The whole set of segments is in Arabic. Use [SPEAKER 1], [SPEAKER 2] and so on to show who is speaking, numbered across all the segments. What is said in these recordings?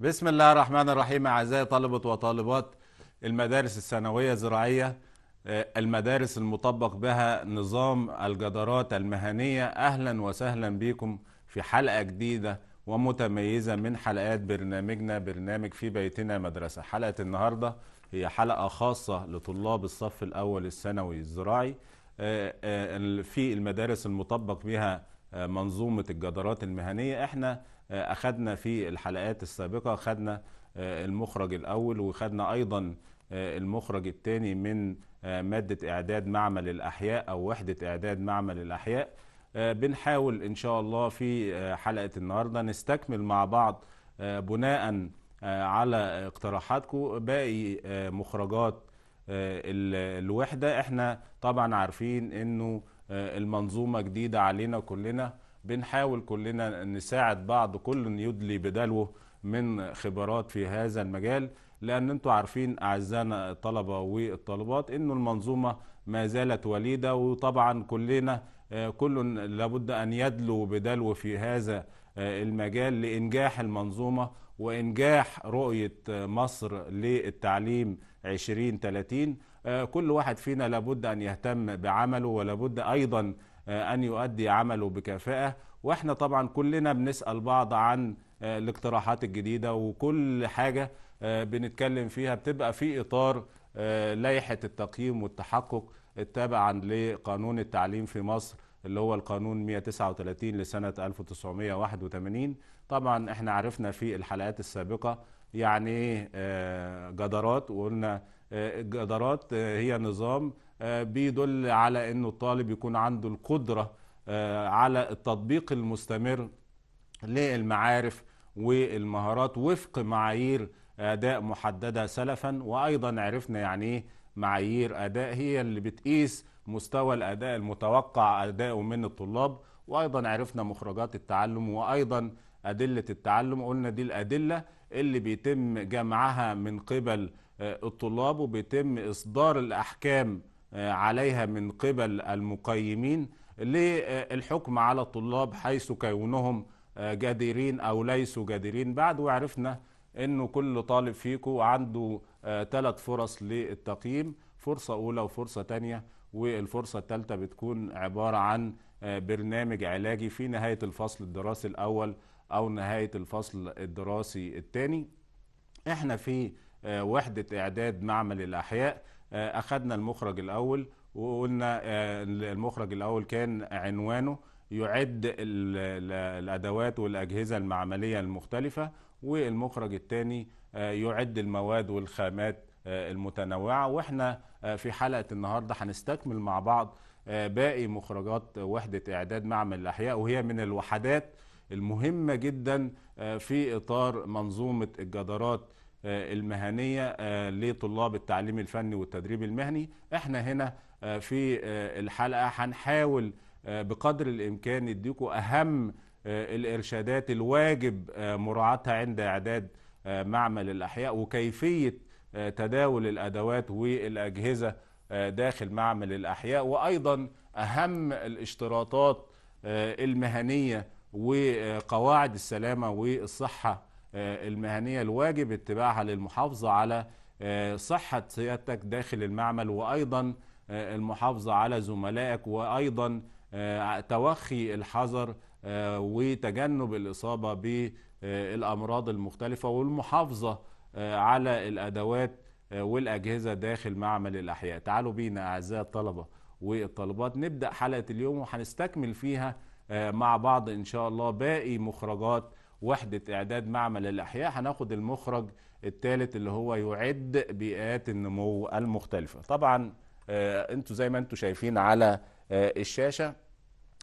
[SPEAKER 1] بسم الله الرحمن الرحيم أعزائي طلبة وطالبات المدارس الثانوية الزراعية المدارس المطبق بها نظام الجدارات المهنية أهلا وسهلا بكم في حلقة جديدة ومتميزة من حلقات برنامجنا برنامج في بيتنا مدرسة حلقة النهاردة هي حلقة خاصة لطلاب الصف الأول الثانوي الزراعي آه، آه، في المدارس المطبق بها آه، منظومة الجدارات المهنية احنا آه، أخذنا في الحلقات السابقة أخذنا آه، المخرج الأول وخدنا أيضا آه، المخرج الثاني من مادة إعداد معمل الأحياء أو وحدة إعداد معمل الأحياء بنحاول إن شاء الله في حلقة النهاردة نستكمل مع بعض بناء على اقتراحاتكم باقي مخرجات الوحدة احنا طبعا عارفين انه المنظومة جديدة علينا كلنا بنحاول كلنا نساعد بعض كل يدلي بدلوه من خبرات في هذا المجال لان انتم عارفين اعزائنا الطلبه والطالبات انه المنظومه ما زالت وليده وطبعا كلنا آه، كل لابد ان يدلو بدلو في هذا آه، المجال لانجاح المنظومه وانجاح رؤيه آه، مصر للتعليم 2030 كل واحد فينا لابد ان يهتم بعمله ولابد ايضا آه، أن يؤدي عمله بكفاءة وإحنا طبعا كلنا بنسأل بعض عن آه، الاقتراحات الجديدة وكل حاجة آه، بنتكلم فيها بتبقى في إطار لائحة التقييم والتحقق التابعا لقانون التعليم في مصر اللي هو القانون 139 لسنة 1981 طبعا احنا عرفنا في الحلقات السابقة يعني جدارات وقلنا جدارات هي نظام آه، بيدل على انه الطالب يكون عنده القدره آه، على التطبيق المستمر للمعارف والمهارات وفق معايير اداء محدده سلفا وايضا عرفنا يعني ايه معايير اداء هي اللي بتقيس مستوى الاداء المتوقع اداؤه من الطلاب وايضا عرفنا مخرجات التعلم وايضا ادله التعلم قلنا دي الادله اللي بيتم جمعها من قبل آه، الطلاب وبيتم اصدار الاحكام عليها من قبل المقيمين للحكم على الطلاب حيث كونهم جديرين أو ليسوا جديرين بعد وعرفنا أنه كل طالب فيكم عنده ثلاث فرص للتقييم فرصة أولى وفرصة تانية والفرصة الثالثة بتكون عبارة عن برنامج علاجي في نهاية الفصل الدراسي الأول أو نهاية الفصل الدراسي الثاني احنا في وحدة إعداد معمل الأحياء آه، أخذنا المخرج الأول وقلنا آه، المخرج الأول كان عنوانه يعد الأدوات والأجهزة المعملية المختلفة والمخرج الثاني آه، يعد المواد والخامات المتنوعة وإحنا في حلقة النهاردة هنستكمل مع بعض باقي مخرجات وحدة إعداد معمل الأحياء وهي من الوحدات المهمة جدا في إطار منظومة الجدارات آه، المهنية آه، لطلاب التعليم الفني والتدريب المهني احنا هنا آه، في الحلقة هنحاول بقدر الإمكان نديكم أهم الإرشادات الواجب مراعاتها عند إعداد معمل الأحياء وكيفية تداول الأدوات والأجهزة داخل معمل الأحياء وأيضا أهم الاشتراطات المهنية وقواعد السلامة والصحة آه، المهنية الواجب اتباعها للمحافظة على آه، صحة سيادتك داخل المعمل وأيضا آه، المحافظة على زملائك وأيضا توخي الحذر وتجنب الإصابة بالأمراض المختلفة والمحافظة على الأدوات والأجهزة داخل معمل الأحياء تعالوا بينا أعزائي الطلبة والطلبات نبدأ حلقة اليوم وهنستكمل فيها مع بعض إن شاء الله باقي مخرجات وحدة إعداد معمل الأحياء هناخد المخرج الثالث اللي هو يعد بيئات النمو المختلفة طبعا آه، انتوا زي ما انتوا شايفين على آه، الشاشة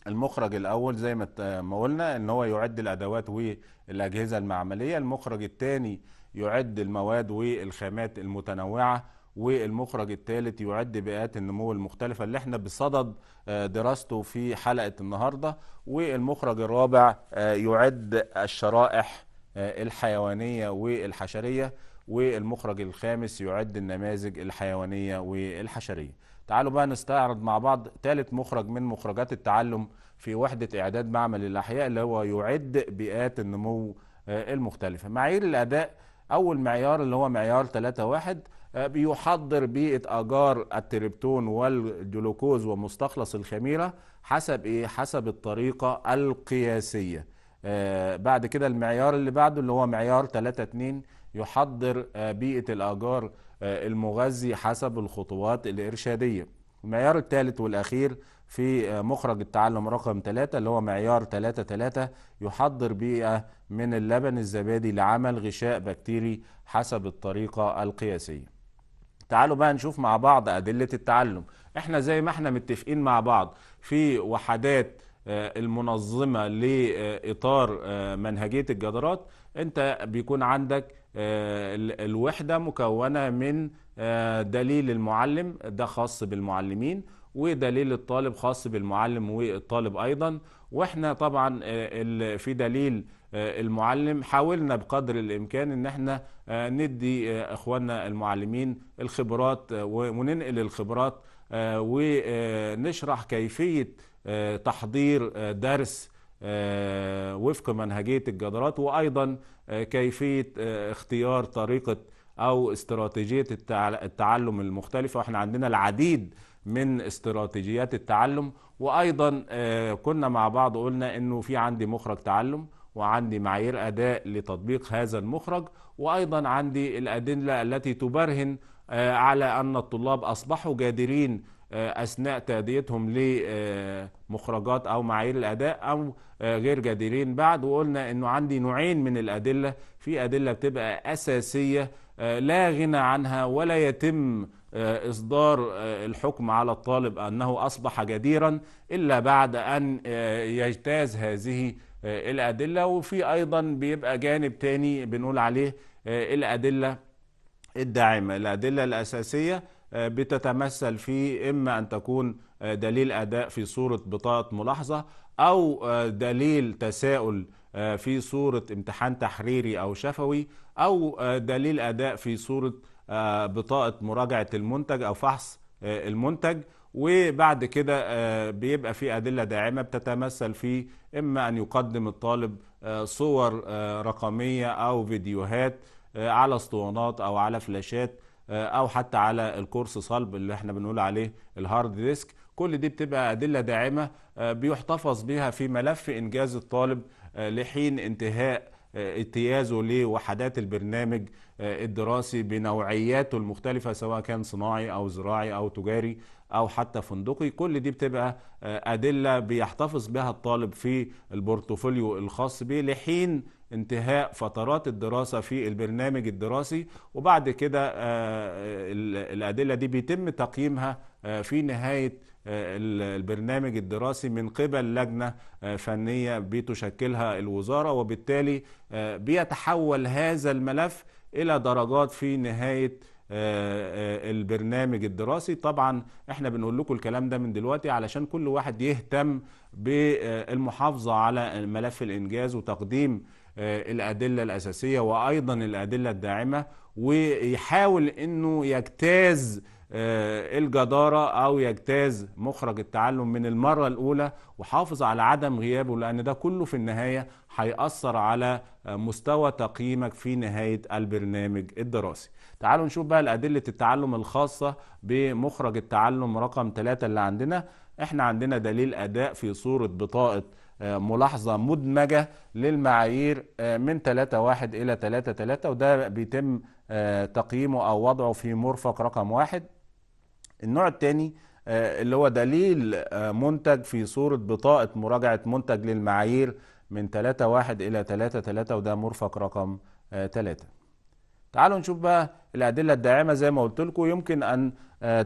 [SPEAKER 1] المخرج الأول زي ما قلنا إن هو يعد الأدوات والأجهزة المعملية المخرج الثاني يعد المواد والخامات المتنوعة والمخرج الثالث يعد بيئات النمو المختلفة اللي احنا بصدد آه، دراسته في حلقة النهاردة والمخرج الرابع آه، يعد الشرائح آه، الحيوانية والحشرية والمخرج الخامس يعد النماذج الحيوانية والحشرية تعالوا بقى نستعرض مع بعض ثالث مخرج من مخرجات التعلم في وحدة إعداد معمل الأحياء اللي هو يعد بيئات النمو المختلفة معايير الأداء أول معيار اللي هو معيار 3 1 آه، بيحضر بيئه اجار التربتون والجلوكوز ومستخلص الخميره حسب ايه حسب الطريقه القياسيه آه، بعد كده المعيار اللي بعده اللي هو معيار 3 2 يحضر آه، بيئه الاجار المغذي حسب الخطوات الارشاديه المعيار الثالث والاخير في مخرج التعلم رقم 3 اللي هو معيار 3 3 يحضر بيئه من اللبن الزبادي لعمل غشاء بكتيري حسب الطريقه القياسيه تعالوا بقى نشوف مع بعض أدلة التعلم احنا زي ما احنا متفقين مع بعض في وحدات آه، المنظمة لإطار آه، منهجية الجدارات انت بيكون عندك آه، الوحدة مكونة من دليل المعلم ده خاص بالمعلمين ودليل الطالب خاص بالمعلم والطالب أيضا واحنا طبعا في دليل آه، المعلم حاولنا بقدر الامكان ان احنا آه، ندي آه، اخواننا المعلمين الخبرات وننقل الخبرات ونشرح كيفيه تحضير درس وفق منهجيه الجدارات وايضا كيفيه اختيار طريقه او استراتيجيه التعلم المختلفه واحنا عندنا العديد من استراتيجيات التعلم وايضا كنا مع بعض قلنا انه في عندي مخرج تعلم وعندي معايير أداء لتطبيق هذا المخرج وأيضا عندي الأدلة التي تبرهن آه، على أن الطلاب أصبحوا جادرين آه، أثناء تأديتهم لمخرجات أو معايير الأداء أو آه، غير جادرين بعد وقلنا أنه عندي نوعين من الأدلة في أدلة بتبقى أساسية لا غنى عنها ولا يتم إصدار الحكم على الطالب أنه أصبح جديرا إلا بعد أن يجتاز هذه آه، الأدلة وفي أيضا بيبقى جانب تاني بنقول عليه آه، الأدلة الداعمة الأدلة الأساسية آه، بتتمثل في إما أن تكون دليل أداء في صورة بطاقة ملاحظة أو دليل تساؤل في صورة امتحان تحريري أو شفوي أو دليل أداء في صورة بطاقة مراجعة المنتج أو فحص المنتج وبعد كده آه، بيبقى في أدلة داعمة بتتمثل في إما أن يقدم الطالب آه، صور آه، رقمية أو فيديوهات على اسطوانات أو على فلاشات أو حتى على الكورس صلب اللي احنا بنقول عليه الهارد ديسك كل دي بتبقى أدلة داعمة بيحتفظ بها في ملف إنجاز الطالب لحين انتهاء اجتيازه لوحدات البرنامج الدراسي بنوعياته المختلفة سواء كان صناعي أو زراعي أو تجاري او حتى فندقي كل دي بتبقى آه، ادله بيحتفظ بها الطالب في البورتفوليو الخاص به لحين انتهاء فترات الدراسه في البرنامج الدراسي وبعد كده آه، الادله دي بيتم تقييمها آه، في نهايه البرنامج الدراسي من قبل لجنة فنية بتشكلها الوزارة وبالتالي بيتحول هذا الملف إلى درجات في نهاية آه، آه، البرنامج الدراسي طبعا احنا بنقول لكم الكلام ده من دلوقتي علشان كل واحد يهتم بالمحافظة على ملف الإنجاز وتقديم آه، الأدلة الأساسية وأيضا الأدلة الداعمة ويحاول أنه يجتاز آه، الجدارة أو يجتاز مخرج التعلم من المرة الأولى وحافظ على عدم غيابه لأن ده كله في النهاية هيأثر على مستوى تقييمك في نهاية البرنامج الدراسي تعالوا نشوف بقى أدلة التعلم الخاصة بمخرج التعلم رقم 3 اللي عندنا احنا عندنا دليل أداء في صورة بطاقة آه، ملاحظة مدمجة للمعايير آه، من 3-1 إلى 3 3-3 وده بيتم تقييمه أو وضعه في مرفق رقم واحد النوع الثاني آه، اللي هو دليل آه، منتج في صورة بطاقة مراجعة منتج للمعايير من 3.1 إلى 3.3 وده مرفق رقم 3 آه، تعالوا نشوف بقى الأدلة الداعمة زي ما قلت لكم يمكن أن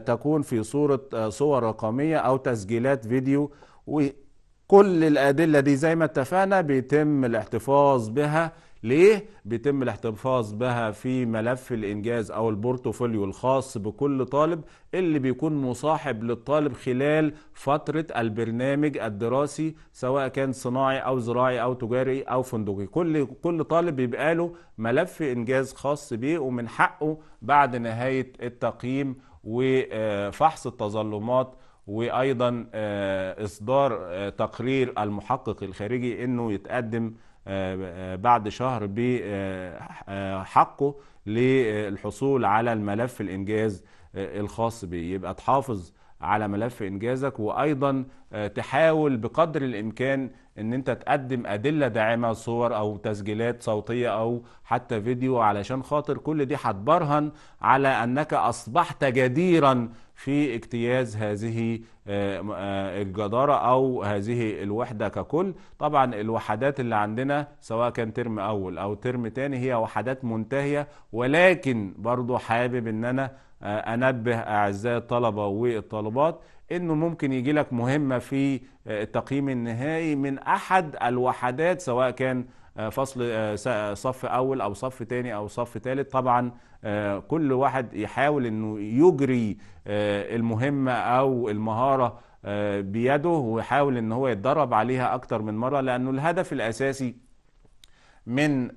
[SPEAKER 1] تكون في صورة صور رقمية أو تسجيلات فيديو وكل الأدلة دي زي ما اتفقنا بيتم الاحتفاظ بها ليه؟ بيتم الاحتفاظ بها في ملف الإنجاز أو البورتفوليو الخاص بكل طالب اللي بيكون مصاحب للطالب خلال فترة البرنامج الدراسي سواء كان صناعي أو زراعي أو تجاري أو فندقي كل, كل طالب بيبقى له ملف إنجاز خاص بيه ومن حقه بعد نهاية التقييم وفحص التظلمات وأيضا آه، إصدار آه، تقرير المحقق الخارجي أنه يتقدم بعد شهر بحقه آه، للحصول على الملف الانجاز آه، الخاص بيه يبقى تحافظ على ملف انجازك وايضا آه، تحاول بقدر الامكان ان انت تقدم ادله داعمه صور او تسجيلات صوتيه او حتى فيديو علشان خاطر كل دي هتبرهن على انك اصبحت جديرا في اجتياز هذه آه، آه، الجدارة أو هذه الوحدة ككل طبعا الوحدات اللي عندنا سواء كان ترم أول أو ترم تاني هي وحدات منتهية ولكن برضو حابب أن أنا آه، أنبه أعزائي الطلبة والطالبات انه ممكن يجي لك مهمه في آه، التقييم النهائي من احد الوحدات سواء كان آه، فصل صف اول او صف تاني او صف تالت طبعا كل واحد يحاول انه يجري المهمه او المهاره بيده ويحاول ان هو يتدرب عليها اكتر من مره لانه الهدف الاساسي من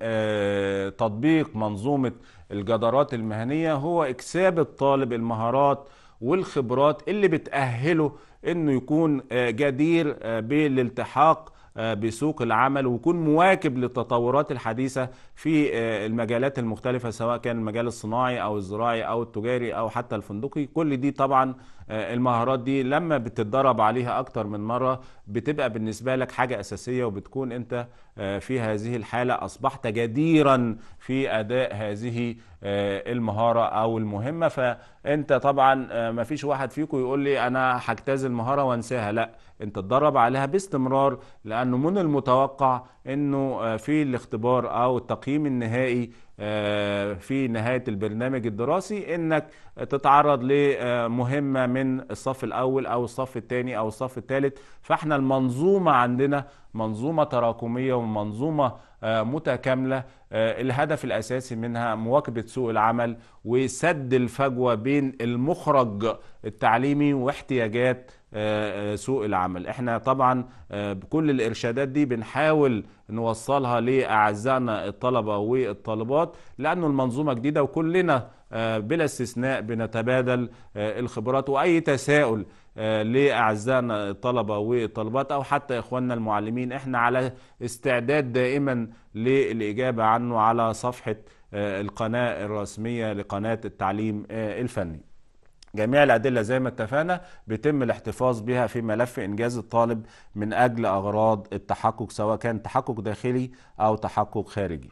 [SPEAKER 1] تطبيق منظومه الجدارات المهنية هو إكساب الطالب المهارات والخبرات اللي بتأهله إنه يكون آه، جدير آه، بالالتحاق آه، بسوق العمل ويكون مواكب للتطورات الحديثة في المجالات المختلفة سواء كان المجال الصناعي أو الزراعي أو التجاري أو حتى الفندقي كل دي طبعا آه، المهارات دي لما بتتدرب عليها اكتر من مره بتبقى بالنسبه لك حاجه اساسيه وبتكون انت آه، في هذه الحاله اصبحت جديرا في اداء هذه آه، المهاره او المهمه فانت طبعا ما فيش واحد فيكم يقول لي انا هجتاز المهاره وانساها لا انت تدرب عليها باستمرار لانه من المتوقع انه في الاختبار او التقييم النهائي آه، في نهاية البرنامج الدراسي انك تتعرض لمهمة من الصف الاول او الصف الثاني او الصف الثالث فاحنا المنظومة عندنا منظومة تراكمية ومنظومة آه، متكاملة آه، الهدف الأساسي منها مواكبة سوق العمل وسد الفجوة بين المخرج التعليمي واحتياجات آه، آه، سوق العمل احنا طبعا آه، بكل الارشادات دي بنحاول نوصلها لاعزائنا الطلبه والطالبات لانه المنظومه جديده وكلنا بلا استثناء بنتبادل الخبرات واي تساؤل لاعزائنا الطلبه والطالبات او حتى اخواننا المعلمين احنا على استعداد دائما للاجابه عنه على صفحه القناه الرسميه لقناه التعليم الفني جميع الأدلة زي ما اتفقنا بيتم الاحتفاظ بها في ملف إنجاز الطالب من أجل أغراض التحقق سواء كان تحقق داخلي أو تحقق خارجي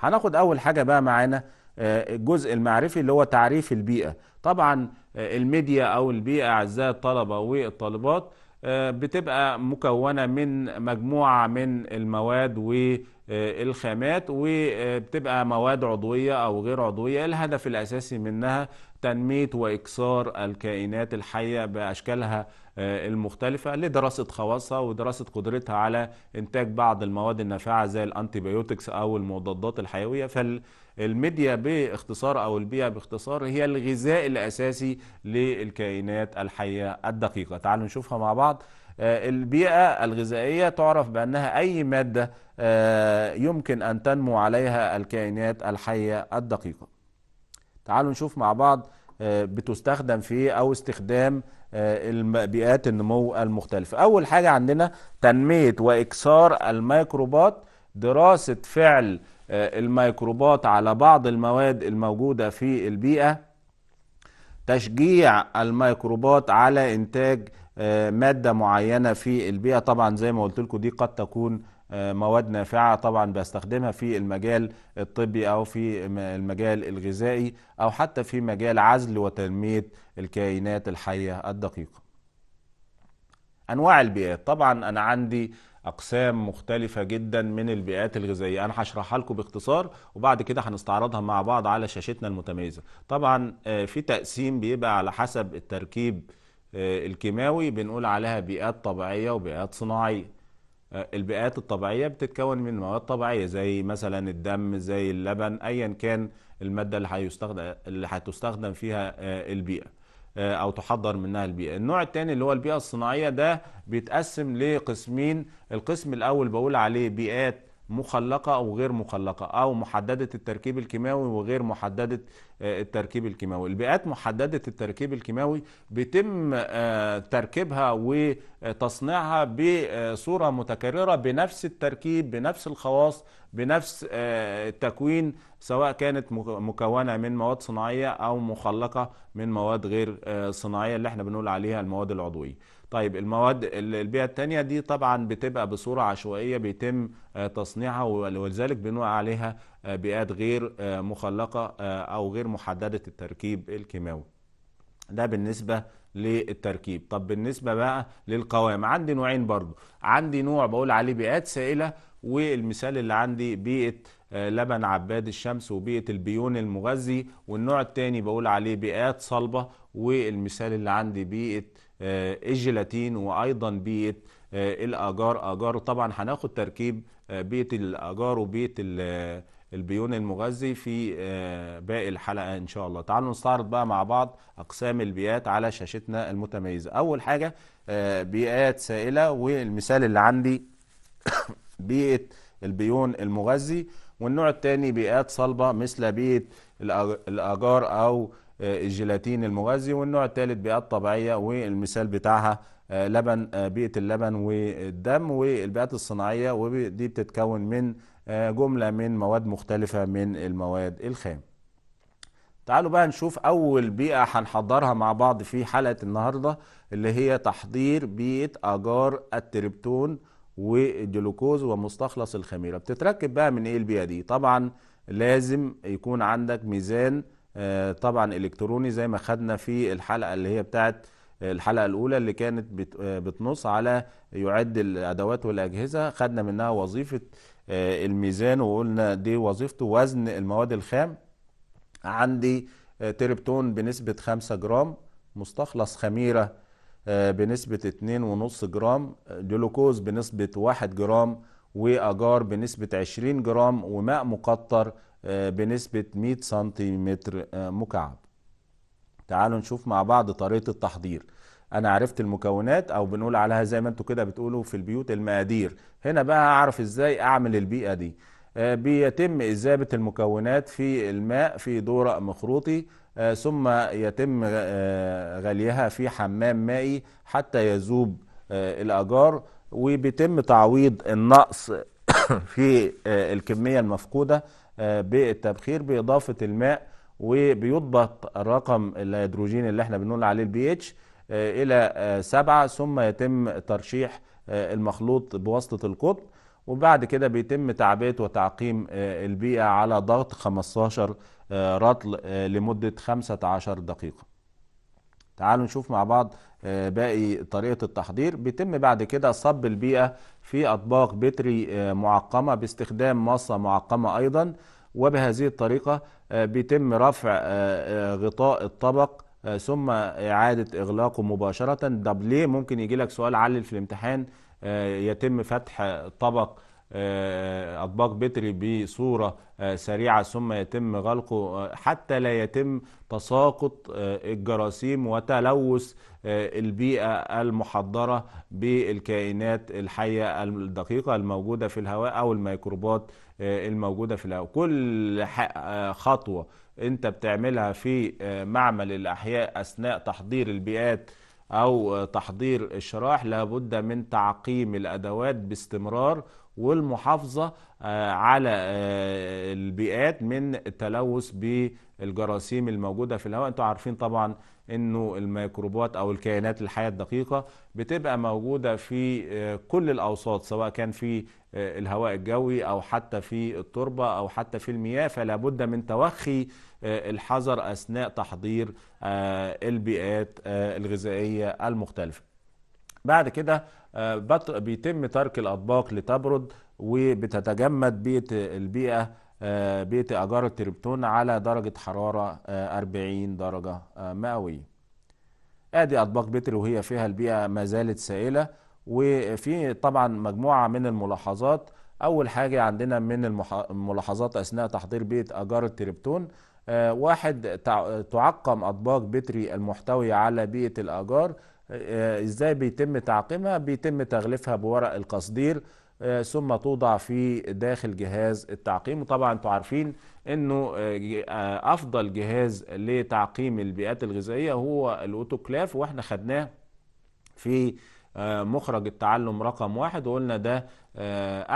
[SPEAKER 1] هناخد أول حاجة بقى معانا آه، الجزء المعرفي اللي هو تعريف البيئة طبعا آه، الميديا أو البيئة أعزائي الطلبة والطالبات آه، بتبقى مكونة من مجموعة من المواد والخامات وبتبقى مواد عضوية أو غير عضوية الهدف الأساسي منها تنمية وإكسار الكائنات الحية بأشكالها آه، المختلفة لدراسة خواصها ودراسة قدرتها على إنتاج بعض المواد النافعة زي الأنتيبيوتكس أو المضادات الحيوية فالميديا باختصار أو البيئة باختصار هي الغذاء الأساسي للكائنات الحية الدقيقة تعالوا نشوفها مع بعض آه، البيئة الغذائية تعرف بأنها أي مادة آه، يمكن أن تنمو عليها الكائنات الحية الدقيقة تعالوا نشوف مع بعض آه، بتستخدم في إيه او استخدام آه، بيئات النمو المختلفة اول حاجة عندنا تنمية واكسار الميكروبات دراسة فعل آه، الميكروبات على بعض المواد الموجودة في البيئة تشجيع الميكروبات على انتاج مادة معينة في البيئة طبعا زي ما قلت لكم دي قد تكون مواد نافعة طبعا بستخدمها في المجال الطبي أو في المجال الغذائي أو حتى في مجال عزل وتنمية الكائنات الحية الدقيقة أنواع البيئات طبعا أنا عندي اقسام مختلفه جدا من البيئات الغذائيه انا هشرحها لكم باختصار وبعد كده هنستعرضها مع بعض على شاشتنا المتميزه طبعا آه، في تقسيم بيبقى على حسب التركيب آه، الكيماوي بنقول عليها بيئات طبيعيه وبيئات صناعيه آه، البيئات الطبيعية بتتكون من مواد طبيعية زي مثلا الدم زي اللبن أيا كان المادة اللي هيستخدم اللي هتستخدم فيها آه، البيئة آه، أو تحضر منها البيئة النوع الثاني اللي هو البيئة الصناعية ده بيتقسم لقسمين القسم الأول بقول عليه بيئات مخلقة أو غير مخلقة أو محددة التركيب الكيماوي وغير محددة آه، التركيب الكيماوي البيئات محددة التركيب الكيماوي بيتم آه، تركيبها وتصنيعها بصورة متكررة بنفس التركيب بنفس الخواص بنفس آه، التكوين سواء كانت مكونة من مواد صناعية أو مخلقة من مواد غير صناعية اللي احنا بنقول عليها المواد العضوية طيب المواد البيئة الثانية دي طبعا بتبقى بصورة عشوائية بيتم آه، تصنيعها ولذلك بنوع عليها آه، بيئات غير آه، مخلقة أو غير محددة التركيب الكيماوي ده بالنسبة للتركيب طب بالنسبة بقى للقوام عندي نوعين برضو عندي نوع بقول عليه بيئات سائلة والمثال اللي عندي بيئة لبن عباد الشمس وبيئة البيون المغذي والنوع الثاني بقول عليه بيئات صلبة والمثال اللي عندي بيئة آه، الجيلاتين وايضا بيت آه، الاجار اجار وطبعا هناخد تركيب آه، بيت الاجار وبيت البيون المغذي في باقي الحلقه ان شاء الله تعالوا نستعرض بقى مع بعض اقسام البيئات على شاشتنا المتميزه اول حاجه بيئات سائله والمثال اللي عندي بيئه البيون المغذي والنوع الثاني بيئات صلبه مثل بيئه الاجار او الجيلاتين المغذي والنوع الثالث بيئات طبيعيه والمثال بتاعها آه، لبن آه، بيئه اللبن والدم والبيئات الصناعيه ودي بتتكون من آه، جمله من مواد مختلفه من المواد الخام تعالوا بقى نشوف اول بيئه هنحضرها مع بعض في حلقه النهارده اللي هي تحضير بيئه اجار التربتون والجلوكوز ومستخلص الخميره بتتركب بقى من ايه البيئه دي طبعا لازم يكون عندك ميزان آه، طبعا الكتروني زي ما خدنا في الحلقه اللي هي بتاعت الحلقه الاولى اللي كانت آه، بتنص على يعد الادوات والاجهزه خدنا منها وظيفه آه، الميزان وقلنا دي وظيفته وزن المواد الخام عندي تربتون بنسبه 5 جرام مستخلص خميره بنسبه 2.5 جرام جلوكوز بنسبه 1 جرام واجار بنسبه 20 جرام وماء مقطر آه، بنسبة 100 سنتيمتر آه، مكعب تعالوا نشوف مع بعض طريقة التحضير انا عرفت المكونات او بنقول عليها زي ما انتوا كده بتقولوا في البيوت المقادير هنا بقى اعرف ازاي اعمل البيئة دي آه، بيتم إذابة المكونات في الماء في دورق مخروطي ثم يتم غليها في حمام مائي حتى يذوب الأجار وبيتم تعويض النقص في الكمية المفقودة آه، بالتبخير باضافه الماء وبيضبط الرقم الهيدروجين اللي احنا بنقول عليه البي اتش آه، الى آه، سبعة ثم يتم ترشيح المخلوط بواسطه القطن وبعد كده بيتم تعبئه وتعقيم البيئه على ضغط 15 رطل لمده 15 دقيقه. تعالوا نشوف مع بعض آه، باقي طريقة التحضير بيتم بعد كده صب البيئة في أطباق بتري آه، معقمة باستخدام مصة معقمة أيضا وبهذه الطريقة آه، بيتم رفع غطاء الطبق ثم إعادة إغلاقه مباشرة طب ليه ممكن يجي لك سؤال علل في الامتحان يتم فتح طبق آه، أطباق بتري بصورة آه، سريعة ثم يتم غلقه آه، حتى لا يتم تساقط الجراثيم وتلوث البيئة المحضرة بالكائنات الحية الدقيقة الموجودة في الهواء أو الميكروبات الموجودة في الهواء كل خطوة أنت بتعملها في معمل الأحياء أثناء تحضير البيئات أو تحضير الشرايح لابد من تعقيم الأدوات باستمرار والمحافظة آه، على آه، البيئات من التلوث بالجراثيم الموجودة في الهواء انتوا عارفين طبعا انه الميكروبات او الكائنات الحية الدقيقة بتبقى موجودة في آه، كل الاوساط سواء كان في الهواء الجوي او حتى في التربة او حتى في المياه فلا بد من توخي الحذر اثناء تحضير البيئات الغذائية المختلفة بعد كده بيتم ترك الأطباق لتبرد وبتتجمد بيئة البيئة آه، بيئة أجار التربتون على درجة حرارة 40 آه، درجة آه، مئوية ادي اطباق بتر وهي فيها البيئه ما زالت سائله وفي طبعا مجموعه من الملاحظات اول حاجه عندنا من الملاحظات اثناء تحضير بيت اجار التربتون واحد تعقم اطباق بتري المحتويه على بيئه الاجار آه، ازاي بيتم تعقيمها بيتم تغليفها بورق القصدير آه، ثم توضع في داخل جهاز التعقيم وطبعا انتوا عارفين انه آه، افضل جهاز لتعقيم البيئات الغذائيه هو الاوتوكلاف واحنا خدناه في مخرج التعلم رقم واحد وقلنا ده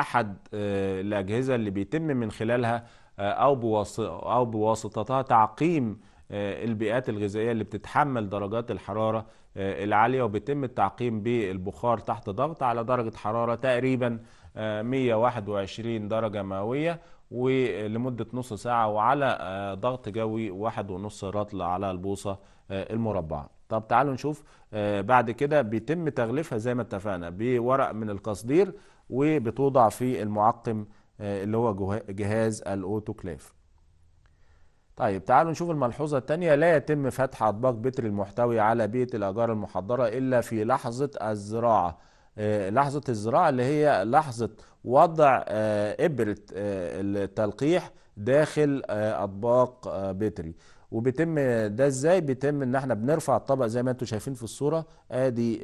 [SPEAKER 1] احد الاجهزه اللي بيتم من خلالها او بواسطتها تعقيم آه، البيئات الغذائيه اللي بتتحمل درجات الحراره آه، العاليه وبيتم التعقيم بالبخار تحت ضغط على درجه حراره تقريبا 121 آه، درجه مئويه ولمده نص ساعه وعلى ضغط جوي 1.5 رطل على البوصه المربعه. طب تعالوا نشوف بعد كده بيتم تغليفها زي ما اتفقنا بورق من القصدير وبتوضع في المعقم اللي هو جهاز الاوتوكليف. طيب تعالوا نشوف الملحوظة الثانية لا يتم فتح أطباق بتر المحتوي على بيئة الأجار المحضرة إلا في لحظة الزراعة آه، لحظة الزراعة اللي هي لحظة وضع آه، إبرة آه، التلقيح داخل أطباق بتري وبيتم ده ازاي بيتم ان احنا بنرفع الطبق زي ما انتم شايفين في الصوره ادي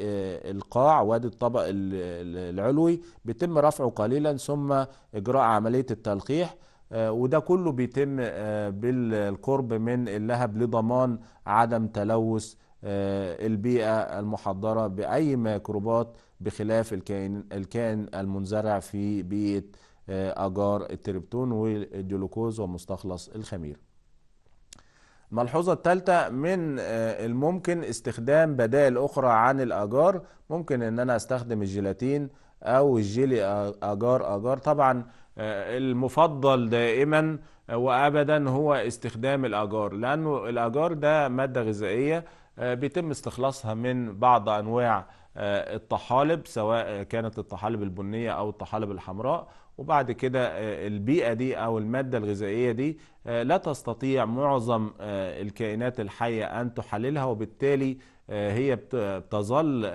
[SPEAKER 1] القاع وادي الطبق العلوي بيتم رفعه قليلا ثم اجراء عمليه التلقيح آه، وده كله بيتم آه، بالقرب من اللهب لضمان عدم تلوث آه، البيئة المحضرة بأي ميكروبات بخلاف الكائن, الكائن المنزرع في بيئة أجار التربتون والجلوكوز ومستخلص الخمير الملحوظة الثالثة من الممكن استخدام بدائل أخرى عن الأجار ممكن أن أنا أستخدم الجيلاتين أو الجيلي أجار أجار طبعا آه، المفضل دائما آه، وابدا هو استخدام الاجار لانه الاجار ده ماده غذائيه آه، بيتم استخلاصها من بعض انواع الطحالب سواء كانت الطحالب البنيه او الطحالب الحمراء وبعد كده البيئه دي او الماده الغذائيه دي لا تستطيع معظم الكائنات الحيه ان تحللها وبالتالي هي بتظل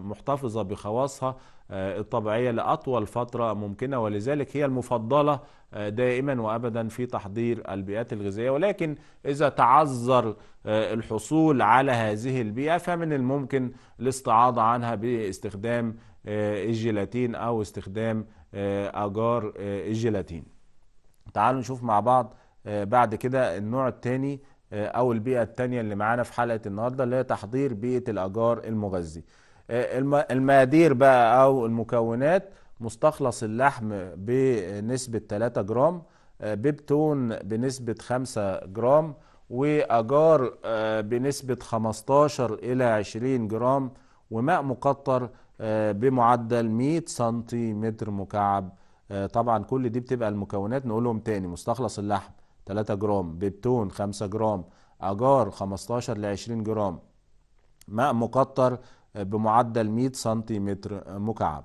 [SPEAKER 1] محتفظه بخواصها آه، الطبيعية لأطول فترة ممكنة ولذلك هي المفضلة آه، دائما وأبدا في تحضير البيئات الغذائية ولكن إذا تعذر آه، الحصول على هذه البيئة فمن الممكن الاستعاضة عنها باستخدام الجيلاتين أو استخدام أجار الجيلاتين تعالوا نشوف مع بعض بعد كده النوع الثاني أو البيئة الثانية اللي معانا في حلقة النهاردة اللي هي تحضير بيئة الأجار المغذي المقادير بقى او المكونات مستخلص اللحم بنسبة 3 جرام آه، ببتون بنسبة 5 جرام وأجار آه، بنسبة 15 إلى 20 جرام وماء مقطر آه، بمعدل 100 سنتيمتر مكعب طبعا كل دي بتبقى المكونات نقولهم تاني مستخلص اللحم 3 جرام ببتون 5 جرام أجار 15 ل 20 جرام ماء مقطر بمعدل 100 سنتيمتر مكعب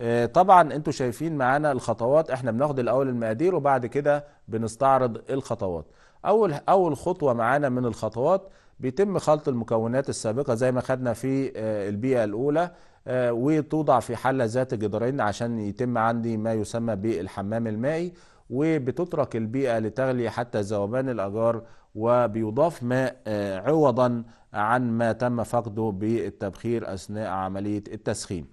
[SPEAKER 1] آه، طبعا انتوا شايفين معانا الخطوات احنا بناخد الاول المقادير وبعد كده بنستعرض الخطوات اول اول خطوه معانا من الخطوات بيتم خلط المكونات السابقه زي ما خدنا في آه، البيئه الاولى آه، وتوضع في حله ذات جدارين عشان يتم عندي ما يسمى بالحمام المائي وبتترك البيئة لتغلي حتى ذوبان الأجار وبيضاف ماء آه، عوضا عن ما تم فقده بالتبخير أثناء عملية التسخين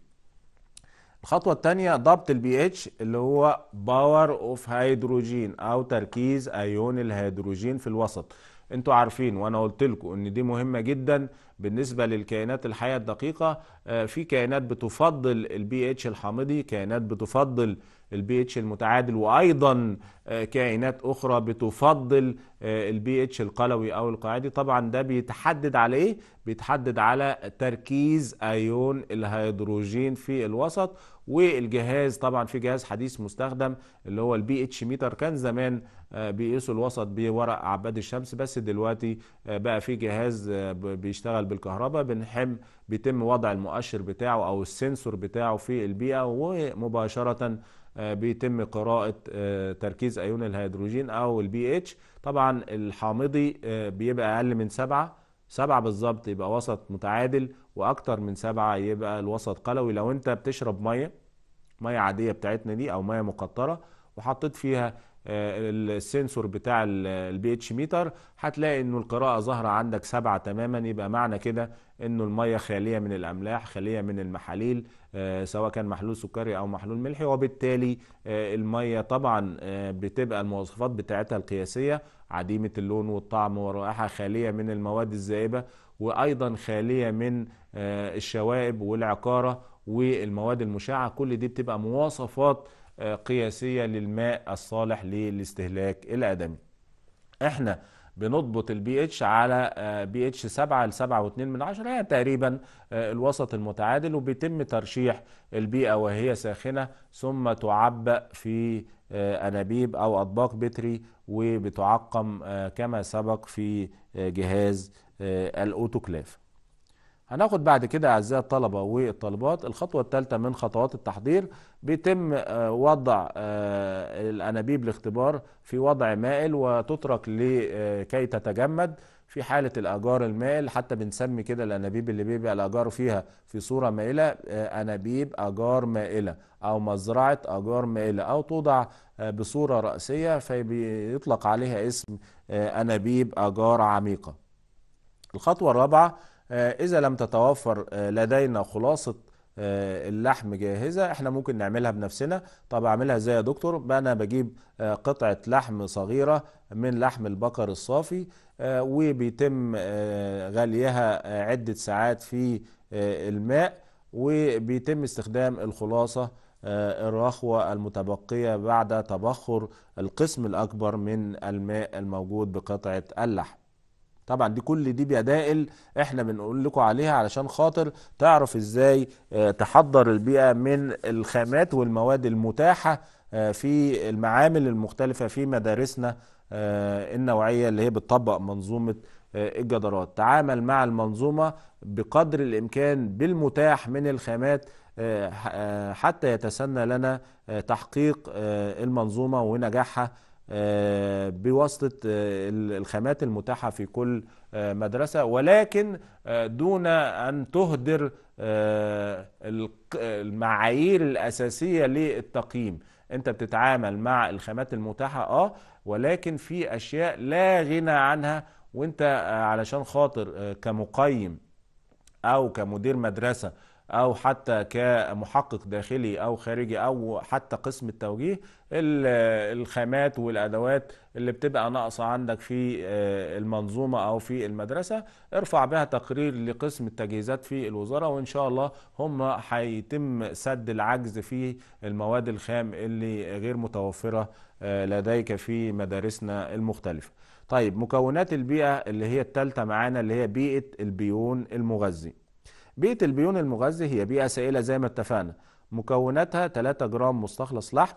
[SPEAKER 1] الخطوة الثانية ضبط البي اتش اللي هو باور اوف هيدروجين او تركيز ايون الهيدروجين في الوسط انتوا عارفين وانا قلت لكم ان دي مهمة جدا بالنسبة للكائنات الحية الدقيقة آه، في كائنات بتفضل البي اتش الحامضي كائنات بتفضل البي اتش المتعادل وايضا آه، كائنات اخرى بتفضل آه، البي اتش القلوي او القاعدي طبعا ده بيتحدد على ايه بيتحدد على تركيز ايون الهيدروجين في الوسط والجهاز طبعا في جهاز حديث مستخدم اللي هو البي اتش ميتر كان زمان بيقيسوا الوسط بورق عباد الشمس بس دلوقتي بقى في جهاز بيشتغل بالكهرباء بنحم بيتم وضع المؤشر بتاعه او السنسور بتاعه في البيئه ومباشره آه، بيتم قراءة آه، تركيز أيون الهيدروجين أو البي اتش طبعا الحامضي آه، بيبقى أقل من سبعة سبعة بالظبط يبقى وسط متعادل وأكتر من سبعة يبقى الوسط قلوي لو أنت بتشرب مية مية عادية بتاعتنا دي أو مية مقطرة وحطيت فيها السنسور بتاع البي اتش ميتر هتلاقي انه القراءه ظاهره عندك سبعه تماما يبقى معنى كده انه الميه خاليه من الاملاح خاليه من المحاليل آه، سواء كان محلول سكري او محلول ملحي وبالتالي آه، الميه طبعا آه، بتبقى المواصفات بتاعتها القياسيه عديمه اللون والطعم والرائحه خاليه من المواد الذائبه وايضا خاليه من الشوائب والعقاره والمواد المشعه كل دي بتبقى مواصفات قياسية للماء الصالح للاستهلاك الآدمي احنا بنضبط البي اتش على بي اتش 7 ل 7.2 من 10 هي يعني تقريبا آه، الوسط المتعادل وبيتم ترشيح البيئه وهي ساخنه ثم تعبأ في آه، انابيب او اطباق بتري وبتعقم آه، كما سبق في جهاز الاوتوكلاف هناخد بعد كده اعزائي الطلبه والطالبات الخطوه الثالثه من خطوات التحضير بيتم آه، وضع آه، الانابيب الاختبار في وضع مائل وتترك لكي آه، تتجمد في حاله الاجار المائل حتى بنسمي كده الانابيب اللي بيبقى الاجار فيها في صوره مائله انابيب اجار مائله او مزرعه اجار مائله او توضع بصوره راسيه فبيطلق عليها اسم انابيب اجار عميقه. الخطوه الرابعه آه، إذا لم تتوفر آه، لدينا خلاصة آه، اللحم جاهزة احنا ممكن نعملها بنفسنا طب اعملها ازاي يا دكتور انا بجيب قطعة لحم صغيرة من لحم البقر الصافي وبيتم غليها عدة ساعات في الماء وبيتم استخدام الخلاصة الرخوة المتبقية بعد تبخر القسم الأكبر من الماء الموجود بقطعة اللحم طبعا دي كل دي بدائل احنا بنقول لكم عليها علشان خاطر تعرف ازاي آه، تحضر البيئه من الخامات والمواد المتاحه آه، في المعامل المختلفه في مدارسنا آه، النوعيه اللي هي بتطبق منظومه الجدارات تعامل مع المنظومه بقدر الامكان بالمتاح من الخامات حتى يتسنى لنا تحقيق المنظومه ونجاحها آه، بواسطة آه، الخامات المتاحة في كل آه، مدرسة ولكن دون أن تهدر المعايير الأساسية للتقييم أنت بتتعامل مع الخامات المتاحة آه ولكن في أشياء لا غنى عنها وأنت علشان خاطر كمقيم أو كمدير مدرسة او حتى كمحقق داخلي او خارجي او حتى قسم التوجيه الخامات والادوات اللي بتبقى ناقصه عندك في آه، المنظومه او في المدرسه ارفع بها تقرير لقسم التجهيزات في الوزاره وان شاء الله هم هيتم سد العجز في المواد الخام اللي غير متوفره آه، لديك في مدارسنا المختلفه طيب مكونات البيئه اللي هي الثالثه معانا اللي هي بيئه البيون المغذي بيئة البيون المغذي هي بيئة سائلة زي ما اتفقنا مكوناتها 3 جرام مستخلص لحم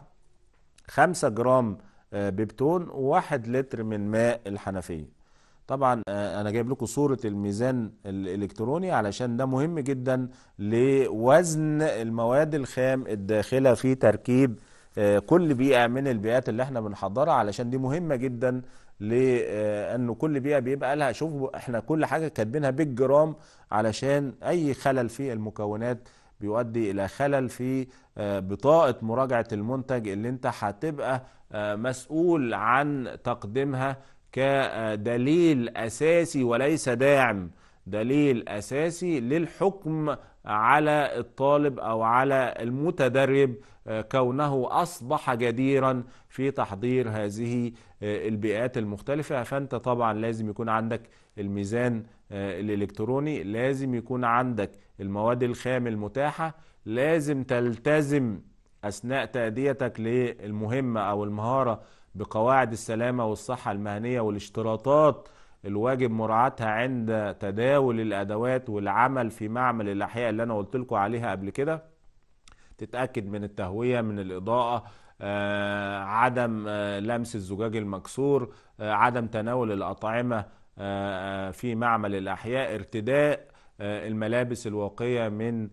[SPEAKER 1] 5 جرام آه، بيبتون و1 لتر من ماء الحنفية طبعا آه، انا جايب لكم صورة الميزان الالكتروني علشان ده مهم جدا لوزن المواد الخام الداخلة في تركيب آه، كل بيئة من البيئات اللي احنا بنحضرها علشان دي مهمة جدا لانه آه، كل بيئه بيبقى لها شوفوا احنا كل حاجه كاتبينها بالجرام علشان اي خلل في المكونات بيؤدي الى خلل في آه، بطاقه مراجعه المنتج اللي انت هتبقى آه، مسؤول عن تقديمها كدليل اساسي وليس داعم دليل أساسي للحكم على الطالب أو على المتدرب آه، كونه أصبح جديرا في تحضير هذه آه، البيئات المختلفة فأنت طبعا لازم يكون عندك الميزان آه، الإلكتروني لازم يكون عندك المواد الخام المتاحة لازم تلتزم أثناء تأديتك للمهمة أو المهارة بقواعد السلامة والصحة المهنية والاشتراطات الواجب مراعاتها عند تداول الادوات والعمل في معمل الاحياء اللي انا قلت لكم عليها قبل كده تتاكد من التهويه من الاضاءه آه عدم آه لمس الزجاج المكسور آه عدم تناول الاطعمه آه، آه، في معمل الاحياء ارتداء آه، الملابس الواقيه من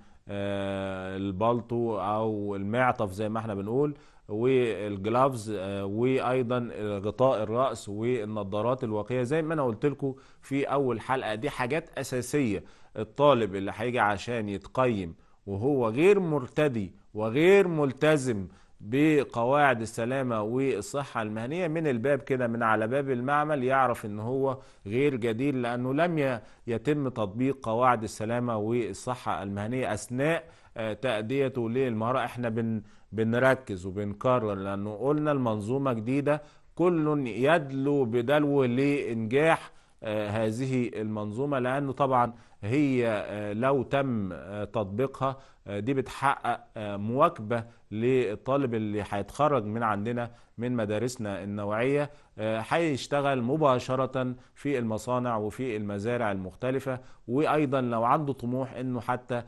[SPEAKER 1] البلطو او المعطف زي ما احنا بنقول والجلافز آه، وايضا غطاء الراس والنظارات الواقيه زي ما انا قلت لكم في اول حلقه دي حاجات اساسيه الطالب اللي هيجي عشان يتقيم وهو غير مرتدي وغير ملتزم بقواعد السلامة والصحة المهنية من الباب كده من على باب المعمل يعرف ان هو غير جدير لانه لم يتم تطبيق قواعد السلامة والصحة المهنية اثناء آه، تأديته للمهارة احنا بن بنركز وبنكرر لانه قلنا المنظومه جديده كل يدلو بدلو لانجاح آه، هذه المنظومه لانه طبعا هي آه، لو تم آه، تطبيقها آه، دي بتحقق مواكبة للطالب اللي هيتخرج من عندنا من مدارسنا النوعية هيشتغل مباشرة في المصانع وفي المزارع المختلفة وأيضا لو عنده طموح أنه حتى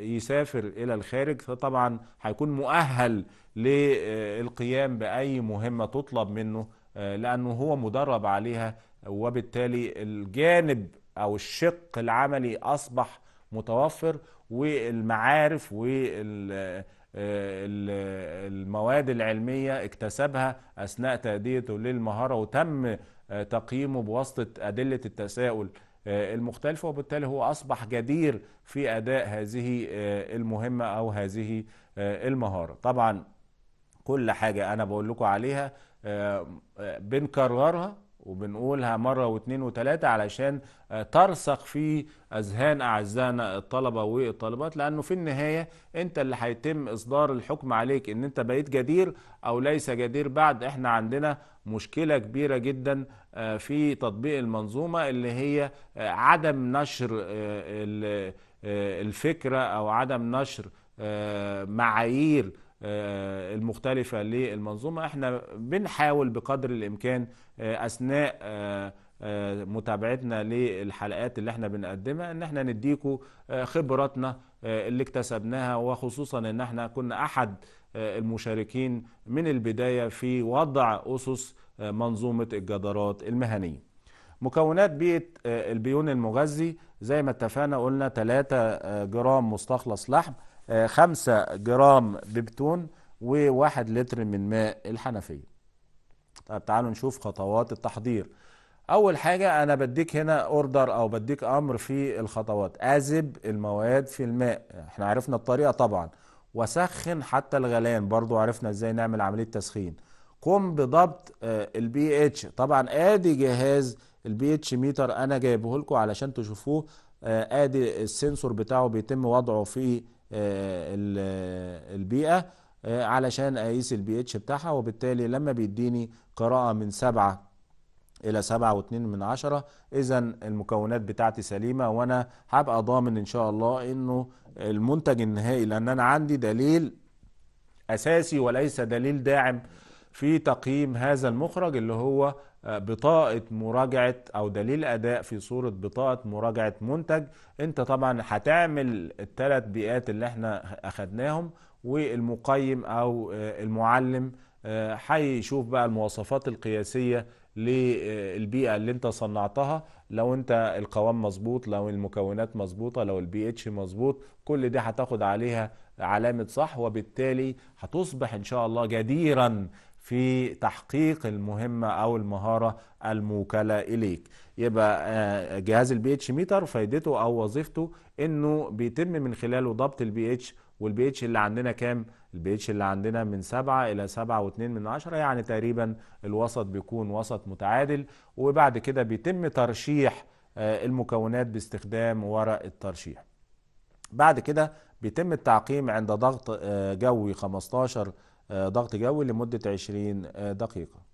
[SPEAKER 1] يسافر إلى الخارج فطبعا هيكون مؤهل للقيام بأي مهمة تطلب منه لأنه هو مدرب عليها وبالتالي الجانب او الشق العملي اصبح متوفر والمعارف والمواد العلميه اكتسبها اثناء تاديته للمهاره وتم تقييمه بواسطه ادله التساؤل المختلفه وبالتالي هو اصبح جدير في اداء هذه المهمه او هذه المهاره طبعا كل حاجه انا بقول لكم عليها بنكررها وبنقولها مرة واثنين وثلاثة علشان آه، ترسخ في أذهان أعزائنا الطلبة والطالبات لأنه في النهاية أنت اللي هيتم إصدار الحكم عليك أن أنت بقيت جدير أو ليس جدير بعد إحنا عندنا مشكلة كبيرة جدا آه، في تطبيق المنظومة اللي هي آه، عدم نشر الفكرة أو عدم نشر معايير المختلفة للمنظومة احنا بنحاول بقدر الامكان آه، اثناء آه، آه، متابعتنا للحلقات اللي احنا بنقدمها ان احنا نديكم خبراتنا اللي اكتسبناها وخصوصا ان احنا كنا احد المشاركين من البدايه في وضع اسس منظومه الجدارات المهنيه. مكونات بيئه البيون المغذي زي ما اتفقنا قلنا 3 جرام مستخلص لحم 5 جرام بيبتون و1 لتر من ماء الحنفيه. طب تعالوا نشوف خطوات التحضير اول حاجه انا بديك هنا اوردر او بديك امر في الخطوات اذب المواد في الماء احنا عرفنا الطريقه طبعا وسخن حتى الغليان برضو عرفنا ازاي نعمل عمليه تسخين قم بضبط آه، البي اتش طبعا ادي جهاز البي اتش ميتر انا جايبه لكم علشان تشوفوه آه، ادي السنسور بتاعه بيتم وضعه في آه، البيئه آه، علشان اقيس البي اتش بتاعها وبالتالي لما بيديني قراءه من سبعه الى سبعة واتنين من عشرة اذا المكونات بتاعتي سليمة وانا هبقى ضامن ان شاء الله انه المنتج النهائي لان انا عندي دليل اساسي وليس دليل داعم في تقييم هذا المخرج اللي هو آه، بطاقة مراجعة أو دليل أداء في صورة بطاقة مراجعة منتج أنت طبعا هتعمل الثلاث بيئات اللي احنا أخدناهم والمقيم او آه، المعلم آه، هيشوف بقى المواصفات القياسيه للبيئه اللي انت صنعتها لو انت القوام مظبوط لو المكونات مظبوطه لو البي اتش مظبوط كل دي هتاخد عليها علامه صح وبالتالي هتصبح ان شاء الله جديرا في تحقيق المهمه او المهاره الموكله اليك يبقى آه، جهاز البي اتش ميتر فائدته او وظيفته انه بيتم من خلاله ضبط البي اتش والبي اتش اللي عندنا كام البي اتش اللي عندنا من 7 الى 7.2 من 10 يعني تقريبا الوسط بيكون وسط متعادل وبعد كده بيتم ترشيح آه، المكونات باستخدام ورق الترشيح بعد كده بيتم التعقيم عند ضغط آه، جوي 15 آه، ضغط جوي لمدة 20 دقيقة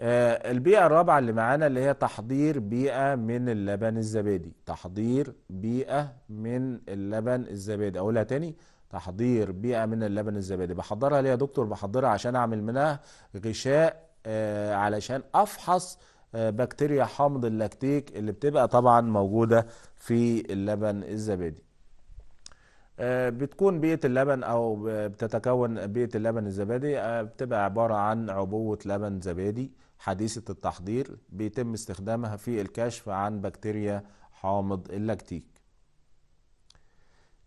[SPEAKER 1] آه، البيئة الرابعة اللي معانا اللي هي تحضير بيئة من اللبن الزبادي تحضير بيئة من اللبن الزبادي أقولها تاني تحضير بيئة من اللبن الزبادي بحضرها ليه يا دكتور بحضرها عشان أعمل منها غشاء آه، علشان أفحص آه، بكتيريا حامض اللاكتيك اللي بتبقى طبعا موجودة في اللبن الزبادي بتكون بيئة اللبن أو بتتكون بيئة اللبن الزبادي بتبقى عبارة عن عبوة لبن زبادي حديثة التحضير بيتم استخدامها في الكشف عن بكتيريا حامض اللاكتيك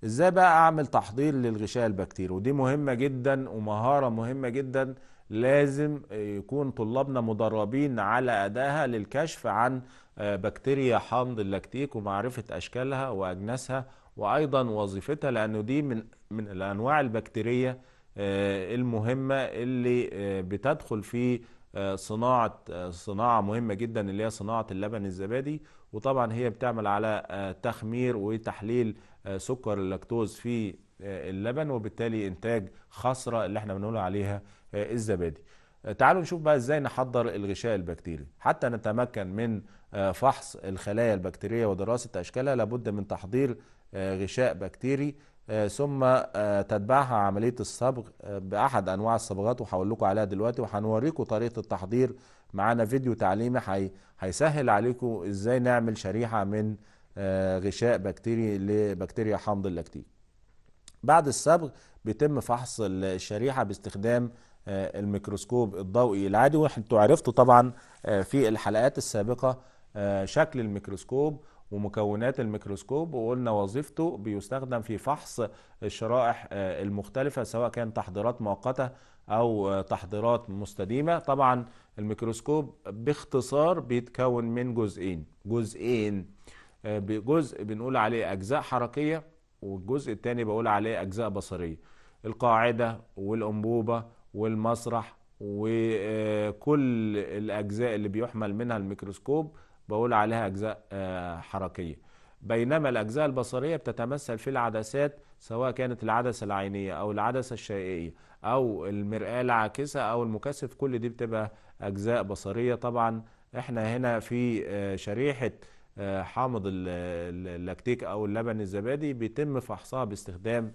[SPEAKER 1] ازاي بقى اعمل تحضير للغشاء البكتيري ودي مهمة جدا ومهارة مهمة جدا لازم يكون طلابنا مدربين على أدائها للكشف عن آه، بكتيريا حامض اللاكتيك ومعرفة أشكالها وأجناسها وأيضا وظيفتها لأنه دي من من الأنواع البكتيرية آه، المهمة اللي آه، بتدخل في آه، صناعه آه، صناعه مهمه جدا اللي هي صناعه اللبن الزبادي وطبعا هي بتعمل على آه، تخمير وتحليل سكر اللاكتوز في اللبن وبالتالي انتاج خسره اللي احنا بنقول عليها الزبادي تعالوا نشوف بقى ازاي نحضر الغشاء البكتيري حتى نتمكن من فحص الخلايا البكتيريه ودراسه اشكالها لابد من تحضير غشاء بكتيري آه، ثم آه، تتبعها عملية الصبغ آه، بأحد أنواع الصبغات وهقول لكم عليها دلوقتي وهنوريكم طريقة التحضير معانا فيديو تعليمي هيسهل عليكم إزاي نعمل شريحة من غشاء بكتيري لبكتيريا حمض اللاكتيك بعد الصبغ بيتم فحص الشريحة باستخدام الميكروسكوب الضوئي العادي وانتوا عرفتوا طبعا في الحلقات السابقة شكل الميكروسكوب ومكونات الميكروسكوب وقلنا وظيفته بيستخدم في فحص الشرائح آه، المختلفة سواء كان تحضيرات مؤقتة أو آه، تحضيرات مستديمة طبعا الميكروسكوب باختصار بيتكون من جزئين جزئين آه، جزء بنقول عليه أجزاء حركية والجزء الثاني بقول عليه أجزاء بصرية القاعدة والأنبوبة والمسرح وكل الأجزاء اللي بيحمل منها الميكروسكوب بقول عليها أجزاء آه، حركية بينما الأجزاء البصرية بتتمثل في العدسات سواء كانت العدسة العينية أو العدسة الشائعية أو المرآة العاكسة أو المكثف كل دي بتبقى أجزاء بصرية طبعا احنا هنا في آه، شريحة آه، حامض اللاكتيك أو اللبن الزبادي بيتم فحصها باستخدام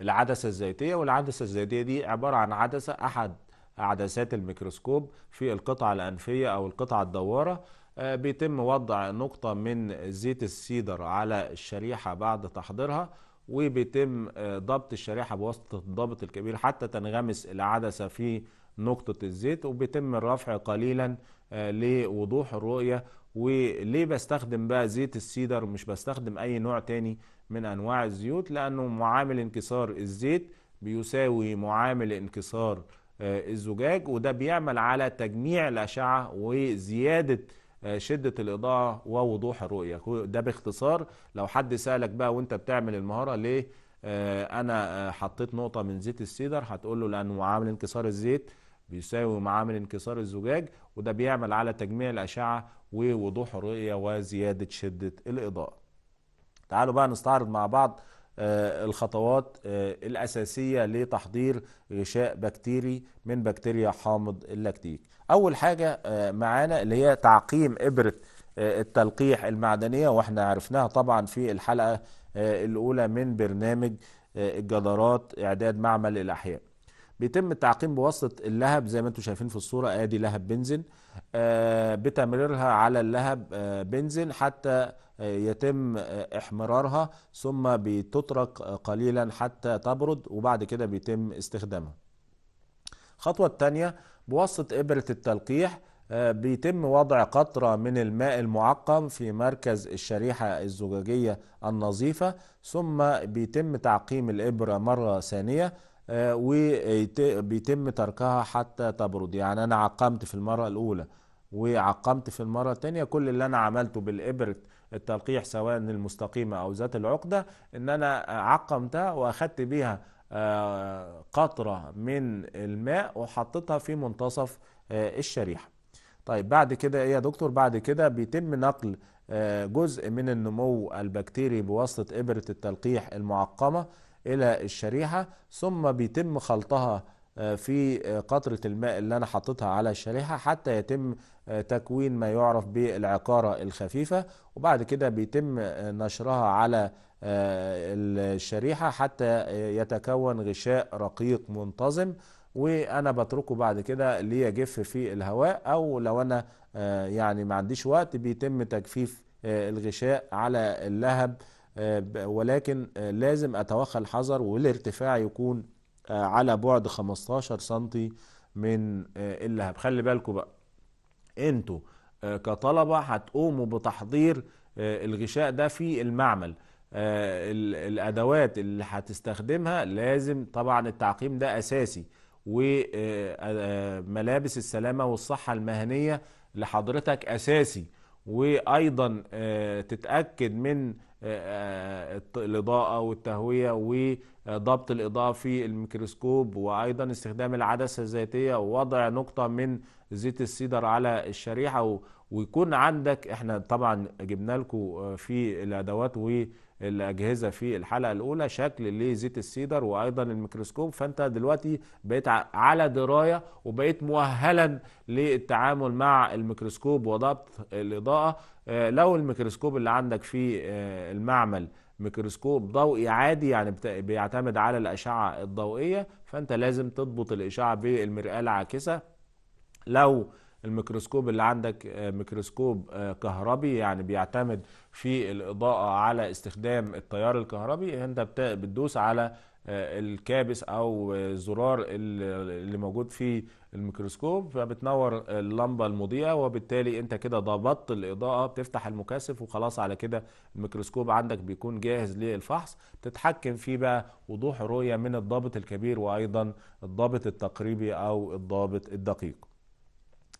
[SPEAKER 1] العدسة الزيتية والعدسة الزيتية دي عبارة عن عدسة أحد عدسات الميكروسكوب في القطعة الأنفية أو القطعة الدوارة آه، بيتم وضع نقطة من زيت السيدر على الشريحة بعد تحضيرها وبيتم آه، ضبط الشريحة بواسطة الضابط الكبير حتى تنغمس العدسة في نقطة الزيت وبيتم الرفع قليلا آه، لوضوح الرؤية وليه بستخدم بقى زيت السيدر مش بستخدم أي نوع تاني من أنواع الزيوت لأنه معامل انكسار الزيت بيساوي معامل انكسار الزجاج وده بيعمل على تجميع الأشعة وزيادة آه، شده الاضاءه ووضوح الرؤيه ده باختصار لو حد سالك بقى وانت بتعمل المهاره ليه آه، انا آه، حطيت نقطه من زيت السيدر هتقول له لأنه معامل انكسار الزيت بيساوي معامل انكسار الزجاج وده بيعمل على تجميع الاشعه ووضوح الرؤيه وزياده شده الاضاءه تعالوا بقى نستعرض مع بعض الخطوات الأساسية لتحضير غشاء بكتيري من بكتيريا حامض اللاكتيك اول حاجه آه، معانا اللي هي تعقيم ابره آه، التلقيح المعدنيه واحنا عرفناها طبعا في الحلقه آه، الاولى من برنامج الجدارات اعداد معمل الاحياء بيتم التعقيم بواسطه اللهب زي ما انتم شايفين في الصوره ادي لهب بنزين بتمريرها على اللهب بنزين حتى يتم احمرارها ثم بتترك قليلا حتى تبرد وبعد كده بيتم استخدامها الخطوه الثانيه بواسطة إبرة التلقيح آه، بيتم وضع قطرة من الماء المعقم في مركز الشريحة الزجاجية النظيفة ثم بيتم تعقيم الإبرة مرة ثانية آه، وبيتم تركها حتى تبرد يعني أنا عقمت في المرة الأولى وعقمت في المرة الثانية كل اللي أنا عملته بالإبرة التلقيح سواء المستقيمة أو ذات العقدة إن أنا عقمتها وأخدت بيها آه، قطرة من الماء وحطيتها في منتصف آه، الشريحة طيب بعد كده ايه يا دكتور بعد كده بيتم نقل آه، جزء من النمو البكتيري بواسطة إبرة التلقيح المعقمة إلى الشريحة ثم بيتم خلطها في قطرة الماء اللي أنا حطيتها على الشريحة حتى يتم تكوين ما يعرف بالعقارة الخفيفة وبعد كده بيتم نشرها على آه، الشريحة حتى يتكون غشاء رقيق منتظم وانا بتركه بعد كده ليجف في الهواء او لو انا آه، يعني ما عنديش وقت بيتم تجفيف آه، الغشاء على اللهب ولكن لازم اتوخى الحذر والارتفاع يكون على بعد 15 سم من اللهب خلي بالكم بقى انتوا كطلبة هتقوموا بتحضير الغشاء ده في المعمل آه، الادوات اللي هتستخدمها لازم طبعا التعقيم ده اساسي وملابس آه، آه، السلامه والصحه المهنيه لحضرتك اساسي وايضا تتاكد من الاضاءه والتهويه وضبط الاضاءه في الميكروسكوب وايضا استخدام العدسه الذاتيه ووضع نقطه من زيت السيدر على الشريحه ويكون عندك احنا طبعا جبنا لكم في الادوات و الاجهزه في الحلقه الاولى شكل لزيت السيدر وايضا الميكروسكوب فانت دلوقتي بقيت على درايه وبقيت مؤهلا للتعامل مع الميكروسكوب وضبط الاضاءه آه، لو الميكروسكوب اللي عندك في آه، المعمل ميكروسكوب ضوئي عادي يعني بيعتمد على الاشعه الضوئيه فانت لازم تضبط الاشعه بالمرآه العاكسه لو الميكروسكوب اللي عندك آه، ميكروسكوب آه، كهربي يعني بيعتمد في الإضاءة على استخدام التيار الكهربي أنت بتدوس على آه، الكابس او الزرار اللي موجود في الميكروسكوب فبتنور اللمبه المضيئه وبالتالي انت كده ضبطت الاضاءه بتفتح المكثف وخلاص على كده الميكروسكوب عندك بيكون جاهز للفحص تتحكم فيه بقى وضوح رؤيه من الضابط الكبير وايضا الضابط التقريبي او الضابط الدقيق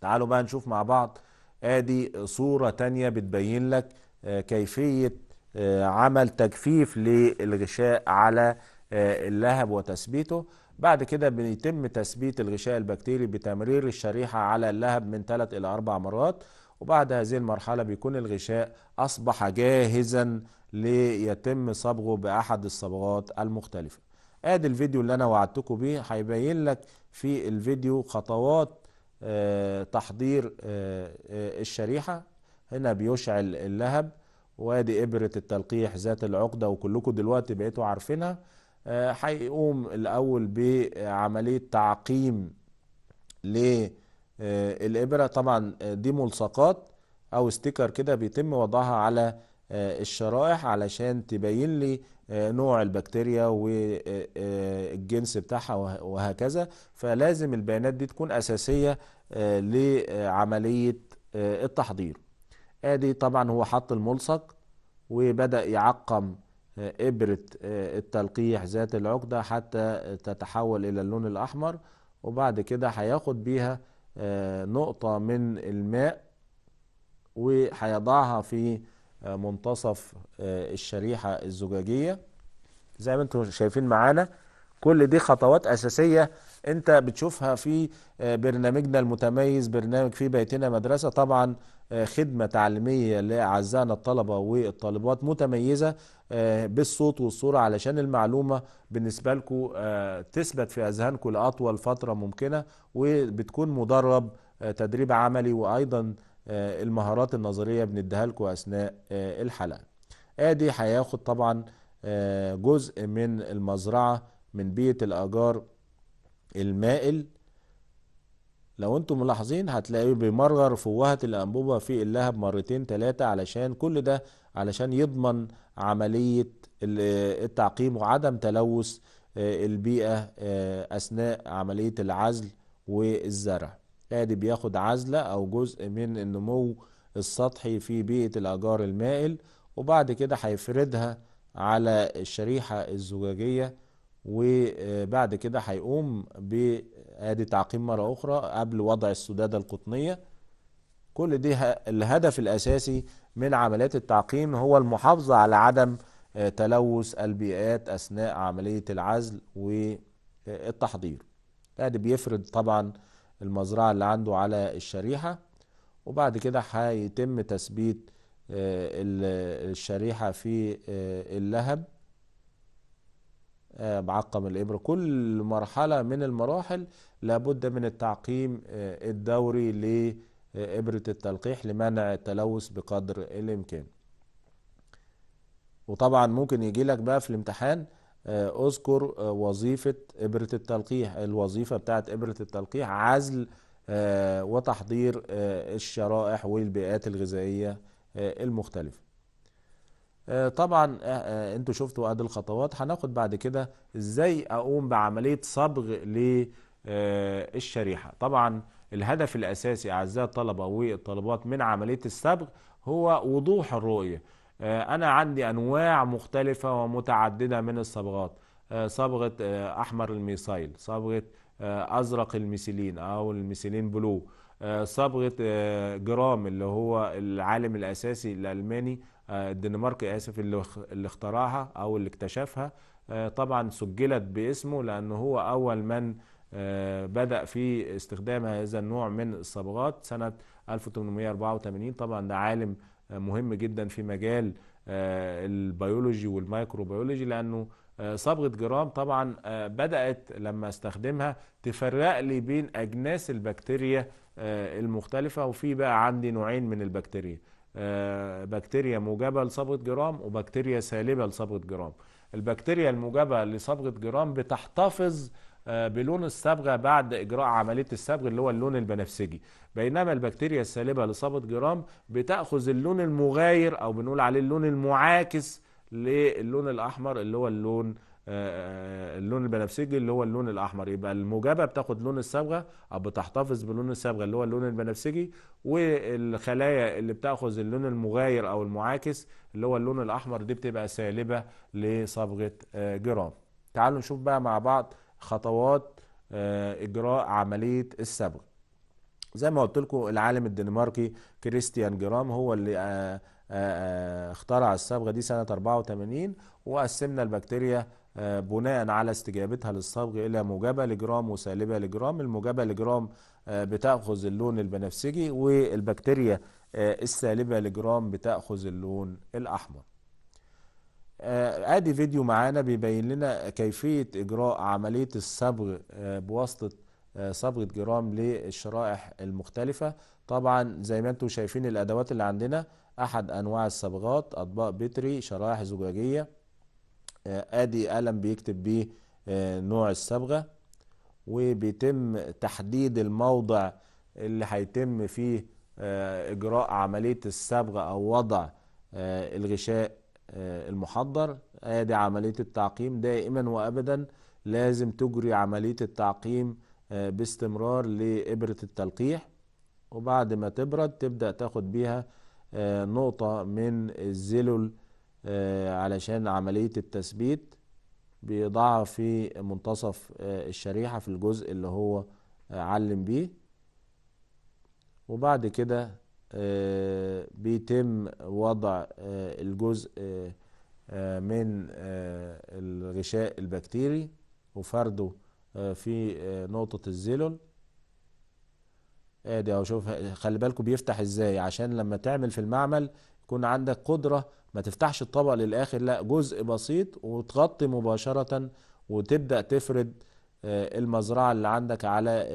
[SPEAKER 1] تعالوا بقى نشوف مع بعض ادي صورة تانية بتبين لك آه، كيفية آه، عمل تجفيف للغشاء على آه، اللهب وتثبيته بعد كده بيتم تثبيت الغشاء البكتيري بتمرير الشريحة على اللهب من 3 إلى 4 مرات وبعد هذه المرحلة بيكون الغشاء أصبح جاهزا ليتم صبغه بأحد الصبغات المختلفة ادي الفيديو اللي انا وعدتكم بيه هيبين لك في الفيديو خطوات آه، تحضير آه، آه، الشريحة هنا بيشعل اللهب وادي إبرة التلقيح ذات العقدة وكلكم دلوقتي بقيتوا عارفينها هيقوم الأول بعملية تعقيم للإبرة طبعا دي ملصقات أو ستيكر كده بيتم وضعها على الشرائح علشان تبين لي نوع البكتيريا والجنس آه، آه، بتاعها وهكذا فلازم البيانات دي تكون أساسية آه، لعملية التحضير ادي طبعا هو حط الملصق وبدأ يعقم إبرة التلقيح ذات العقدة حتى تتحول إلى اللون الأحمر وبعد كده هياخد بيها نقطة من الماء وهيضعها في منتصف آه، الشريحة الزجاجية زي ما انتم شايفين معانا كل دي خطوات أساسية انت بتشوفها في آه، برنامجنا المتميز برنامج في بيتنا مدرسة طبعا آه، خدمة تعليمية لأعزائنا الطلبة والطالبات متميزة بالصوت والصورة علشان المعلومة بالنسبة لكم تثبت في أذهانكم لأطول فترة ممكنة وبتكون مدرب تدريب عملي وأيضا آه، المهارات النظريه بنديها لكم اثناء آه، الحلقه ادي هياخد طبعا آه، جزء من المزرعه من بيئه الاجار المائل لو انتم ملاحظين هتلاقيه بيمرر فوهة الأنبوبة في اللهب مرتين تلاتة علشان كل ده علشان يضمن عملية التعقيم وعدم تلوث البيئة أثناء عملية العزل والزرع ادي بياخد عزلة او جزء من النمو السطحي في بيئة الاجار المائل وبعد كده هيفردها على الشريحة الزجاجية وبعد كده هيقوم بادي تعقيم مرة اخرى قبل وضع السدادة القطنية كل دي الهدف الاساسي من عمليات التعقيم هو المحافظة على عدم آه، تلوث البيئات اثناء عملية العزل والتحضير ادي بيفرد طبعا المزرعة اللي عنده على الشريحة وبعد كده هيتم تثبيت آه، الشريحة في آه، اللهب آه، معقم الإبرة كل مرحلة من المراحل لابد من التعقيم الدوري لإبرة التلقيح لمنع التلوث بقدر الإمكان وطبعا ممكن يجي لك بقى في الامتحان آه، اذكر آه، وظيفة إبرة التلقيح الوظيفة بتاعت إبرة التلقيح عزل آه، وتحضير الشرائح والبيئات الغذائية المختلفة طبعا انتوا شفتوا ادي الخطوات هناخد بعد كده ازاي اقوم بعملية صبغ للشريحة طبعا الهدف الاساسي اعزائي الطلبة والطلبات من عملية الصبغ هو وضوح الرؤية آه، انا عندي انواع مختلفه ومتعدده من الصبغات آه، صبغه آه، احمر الميسايل صبغه ازرق الميسيلين او الميسيلين بلو صبغه جرام اللي هو العالم الاساسي الالماني الدنماركي اسف اللي اخترعها او اللي اكتشفها طبعا سجلت باسمه لان هو اول من بدأ في استخدام هذا النوع من الصبغات سنة 1884 طبعا ده عالم مهم جدا في مجال آه، البيولوجي والمايكروبيولوجي لانه آه، صبغه جرام طبعا آه، بدات لما استخدمها تفرق لي بين اجناس البكتيريا المختلفه وفي بقى عندي نوعين من البكتيريا بكتيريا موجبه لصبغه جرام وبكتيريا سالبه لصبغه جرام البكتيريا الموجبه لصبغه جرام بتحتفظ آه، بلون الصبغه بعد اجراء عمليه الصبغ اللي هو اللون البنفسجي بينما البكتيريا السالبه لصبغه جرام بتاخذ اللون المغاير او بنقول عليه اللون المعاكس للون الاحمر اللي هو اللون آه، آه، اللون البنفسجي اللي هو اللون الاحمر يبقى الموجبه بتاخد لون الصبغه او بتحتفظ بلون الصبغه اللي هو اللون البنفسجي والخلايا اللي بتاخذ اللون المغاير او المعاكس اللي هو اللون الاحمر دي بتبقى سالبه لصبغه جرام تعالوا نشوف بقى مع بعض خطوات آه، اجراء عمليه الصبغ زي ما قلت لكم العالم الدنماركي كريستيان جرام هو اللي آه، آه، اخترع الصبغه دي سنه 84 وقسمنا البكتيريا بناء على استجابتها للصبغ الى موجبه لجرام وسالبه لجرام الموجبه لجرام بتاخذ اللون البنفسجي والبكتيريا السالبه لجرام بتاخذ اللون الاحمر آه، ادي فيديو معانا بيبين لنا كيفيه اجراء عمليه الصبغ آه، بواسطه آه، صبغه جرام للشرائح المختلفه طبعا زي ما انتم شايفين الادوات اللي عندنا احد انواع الصبغات اطباق بتري شرائح زجاجيه ادي قلم بيكتب بيه نوع الصبغه وبيتم تحديد الموضع اللي هيتم فيه اجراء عمليه الصبغه او وضع الغشاء آه، المحضر ادي عملية التعقيم دائما وابدا لازم تجري عملية التعقيم آه، باستمرار لإبرة التلقيح وبعد ما تبرد تبدأ تاخد بيها آه، نقطة من الزلل علشان عملية التثبيت بيضعها في منتصف الشريحة في الجزء اللي هو علم بيه وبعد كده آه، بيتم وضع آه، الجزء آه، من الغشاء البكتيري وفرده في نقطة الزيلول ادي اهو شوف خلي بالكم بيفتح ازاي عشان لما تعمل في المعمل يكون عندك قدرة ما تفتحش الطبق للاخر لا جزء بسيط وتغطي مباشرة وتبدأ تفرد المزرعة اللي عندك على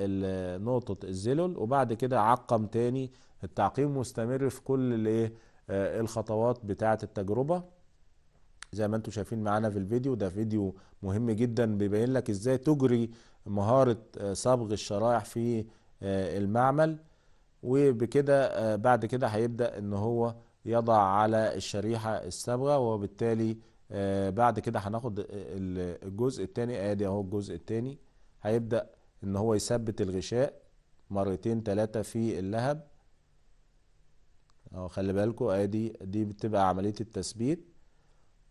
[SPEAKER 1] نقطة الزلل وبعد كده عقم تاني التعقيم مستمر في كل الايه آه، الخطوات بتاعه التجربه زي ما انتم شايفين معانا في الفيديو ده فيديو مهم جدا بيبين لك ازاي تجري مهاره آه، صبغ الشرائح في آه، المعمل وبكده بعد كده هيبدا ان هو يضع على الشريحه الصبغه وبالتالي بعد كده هناخد الجزء الثاني ادي اهو الجزء الثاني هيبدا ان هو يثبت الغشاء مرتين ثلاثه في اللهب اهو خلي بالكم ادي آه، دي بتبقى عمليه التثبيت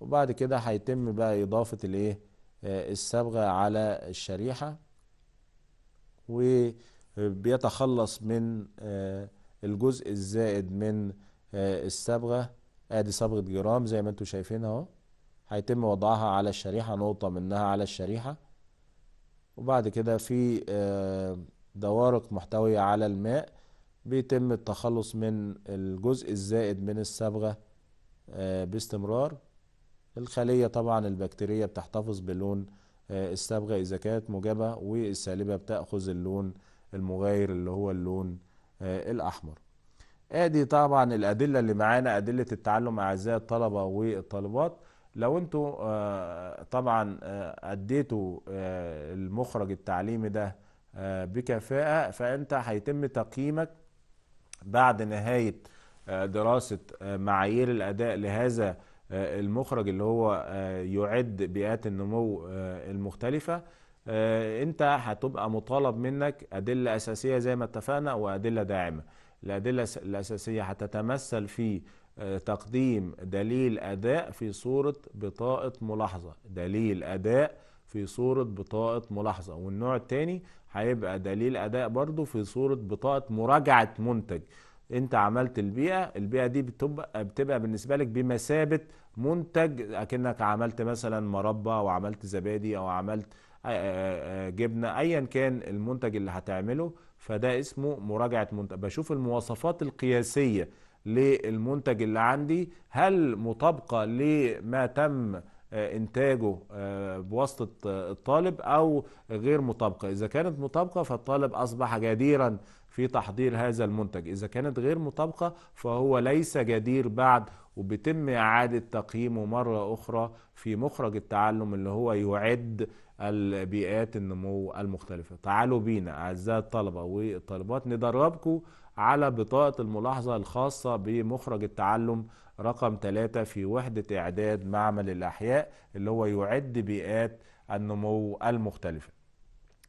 [SPEAKER 1] وبعد كده هيتم بقى اضافه الايه آه، الصبغه على الشريحه وبيتخلص من آه، الجزء الزائد من الصبغه ادي صبغه جرام زي ما انتم شايفين اهو هيتم وضعها على الشريحه نقطه منها على الشريحه وبعد كده في دوارق محتويه على الماء بيتم التخلص من الجزء الزائد من الصبغة آه، باستمرار الخلية طبعا البكتيرية بتحتفظ بلون آه، الصبغة إذا كانت موجبة والسالبة بتأخذ اللون المغاير اللي هو اللون آه، الأحمر ادي طبعا الادله اللي معانا ادله التعلم اعزائي الطلبه والطالبات لو انتوا طبعا اديتوا المخرج التعليمي ده بكفاءه فانت هيتم تقييمك بعد نهاية آه، دراسة آه، معايير الأداء لهذا آه، المخرج اللي هو يعد بيئات النمو المختلفة أنت هتبقى مطالب منك أدلة أساسية زي ما اتفقنا وأدلة داعمة الأدلة الأساسية هتتمثل في تقديم دليل أداء في صورة بطاقة ملاحظة دليل أداء في صورة بطاقة ملاحظة والنوع الثاني هيبقى دليل أداء برضو في صورة بطاقة مراجعة منتج انت عملت البيئة البيئة دي بتبقى, بتبقى بالنسبة لك بمثابة منتج اكنك عملت مثلا مربى او عملت زبادي او عملت آه، آه، آه، جبنة ايا كان المنتج اللي هتعمله فده اسمه مراجعة منتج بشوف المواصفات القياسية للمنتج اللي عندي هل مطابقة لما تم آه، انتاجه آه، بواسطه آه، الطالب او غير مطابقه اذا كانت مطابقه فالطالب اصبح جديرا في تحضير هذا المنتج اذا كانت غير مطابقه فهو ليس جدير بعد وبتم اعاده تقييمه مره اخرى في مخرج التعلم اللي هو يعد البيئات النمو المختلفه تعالوا بينا اعزائي الطلبه والطالبات ندربكم على بطاقة الملاحظة الخاصة بمخرج التعلم رقم 3 في وحدة إعداد معمل الأحياء اللي هو يعد بيئات النمو المختلفة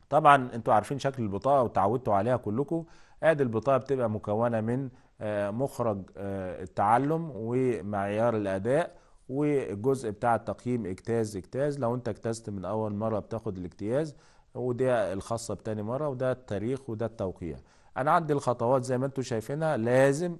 [SPEAKER 1] طبعا انتوا عارفين شكل البطاقة وتعودتوا عليها كلكم ادي البطاقة بتبقى مكونة من آه، مخرج آه، التعلم ومعيار الأداء والجزء بتاع التقييم اجتاز اجتاز لو انت اجتزت من أول مرة بتاخد الاجتياز وده الخاصة بتاني مرة وده التاريخ وده التوقيع انا عندي الخطوات زي ما انتم شايفينها لازم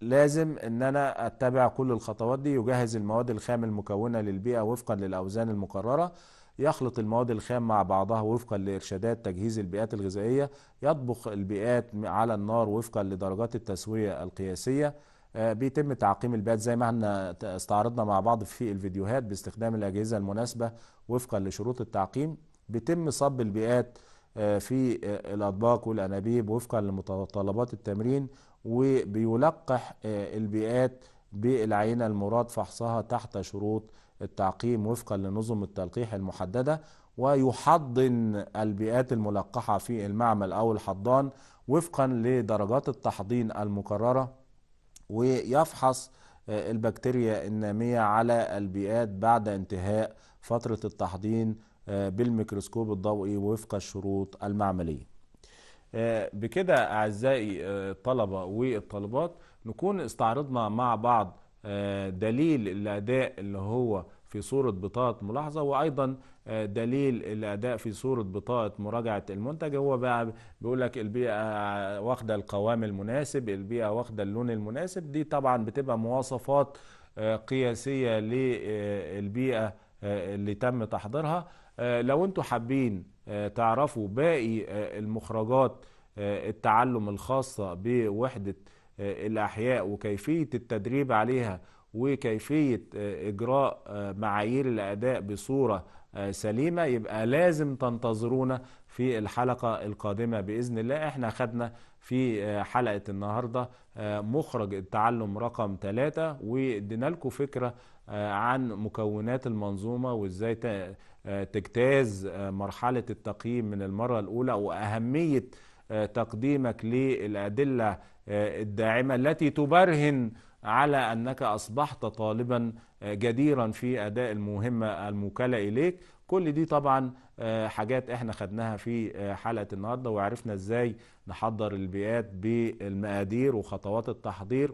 [SPEAKER 1] لازم ان انا اتبع كل الخطوات دي يجهز المواد الخام المكونه للبيئه وفقا للاوزان المقرره يخلط المواد الخام مع بعضها وفقا لارشادات تجهيز البيئات الغذائيه يطبخ البيئات على النار وفقا لدرجات التسويه القياسيه آه، بيتم تعقيم البيئات زي ما احنا استعرضنا مع بعض في الفيديوهات باستخدام الاجهزه المناسبه وفقا لشروط التعقيم بيتم صب البيئات آه، في آه، الأطباق والأنابيب وفقا لمتطلبات التمرين وبيلقح آه، البيئات بالعينة المراد فحصها تحت شروط التعقيم وفقا لنظم التلقيح المحددة ويحضن البيئات الملقحة في المعمل أو الحضان وفقا لدرجات التحضين المكررة ويفحص البكتيريا النامية على البيئات بعد انتهاء فترة التحضين آه، بالميكروسكوب الضوئي وفق الشروط المعملية آه، بكده أعزائي الطلبة آه، والطالبات نكون استعرضنا مع بعض دليل الأداء اللي هو في صورة بطاقة ملاحظة وأيضا دليل الأداء في صورة بطاقة مراجعة المنتج هو بقى بيقول لك البيئة واخدة القوام المناسب البيئة واخدة اللون المناسب دي طبعا بتبقى مواصفات قياسية للبيئة اللي تم تحضيرها آه، لو انتوا حابين آه، تعرفوا باقي آه، المخرجات التعلم الخاصة بوحدة الأحياء وكيفية التدريب عليها وكيفية إجراء معايير الأداء بصورة سليمة يبقى لازم تنتظرونا في الحلقة القادمة بإذن الله احنا خدنا في حلقة النهاردة مخرج التعلم رقم ثلاثة وادينا لكم فكرة عن مكونات المنظومة وازاي تجتاز آه، مرحلة التقييم من المرة الأولى وأهمية آه، تقديمك للأدلة آه، الداعمة التي تبرهن على أنك أصبحت طالبا جديرا في أداء المهمة الموكلة إليك كل دي طبعا حاجات احنا خدناها في حلقة النهاردة وعرفنا ازاي نحضر البيئات بالمقادير وخطوات التحضير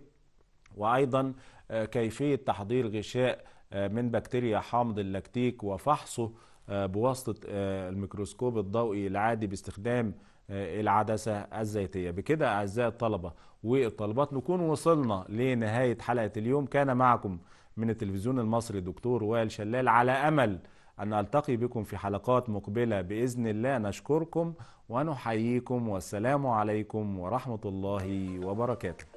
[SPEAKER 1] وأيضا كيفية تحضير غشاء من بكتيريا حامض اللاكتيك وفحصه آه، بواسطة آه، الميكروسكوب الضوئي العادي باستخدام آه، العدسة الزيتية بكده أعزائي الطلبة والطلبات نكون وصلنا لنهاية حلقة اليوم كان معكم من التلفزيون المصري دكتور وائل شلال على أمل أن ألتقي بكم في حلقات مقبلة بإذن الله نشكركم ونحييكم والسلام عليكم ورحمة الله وبركاته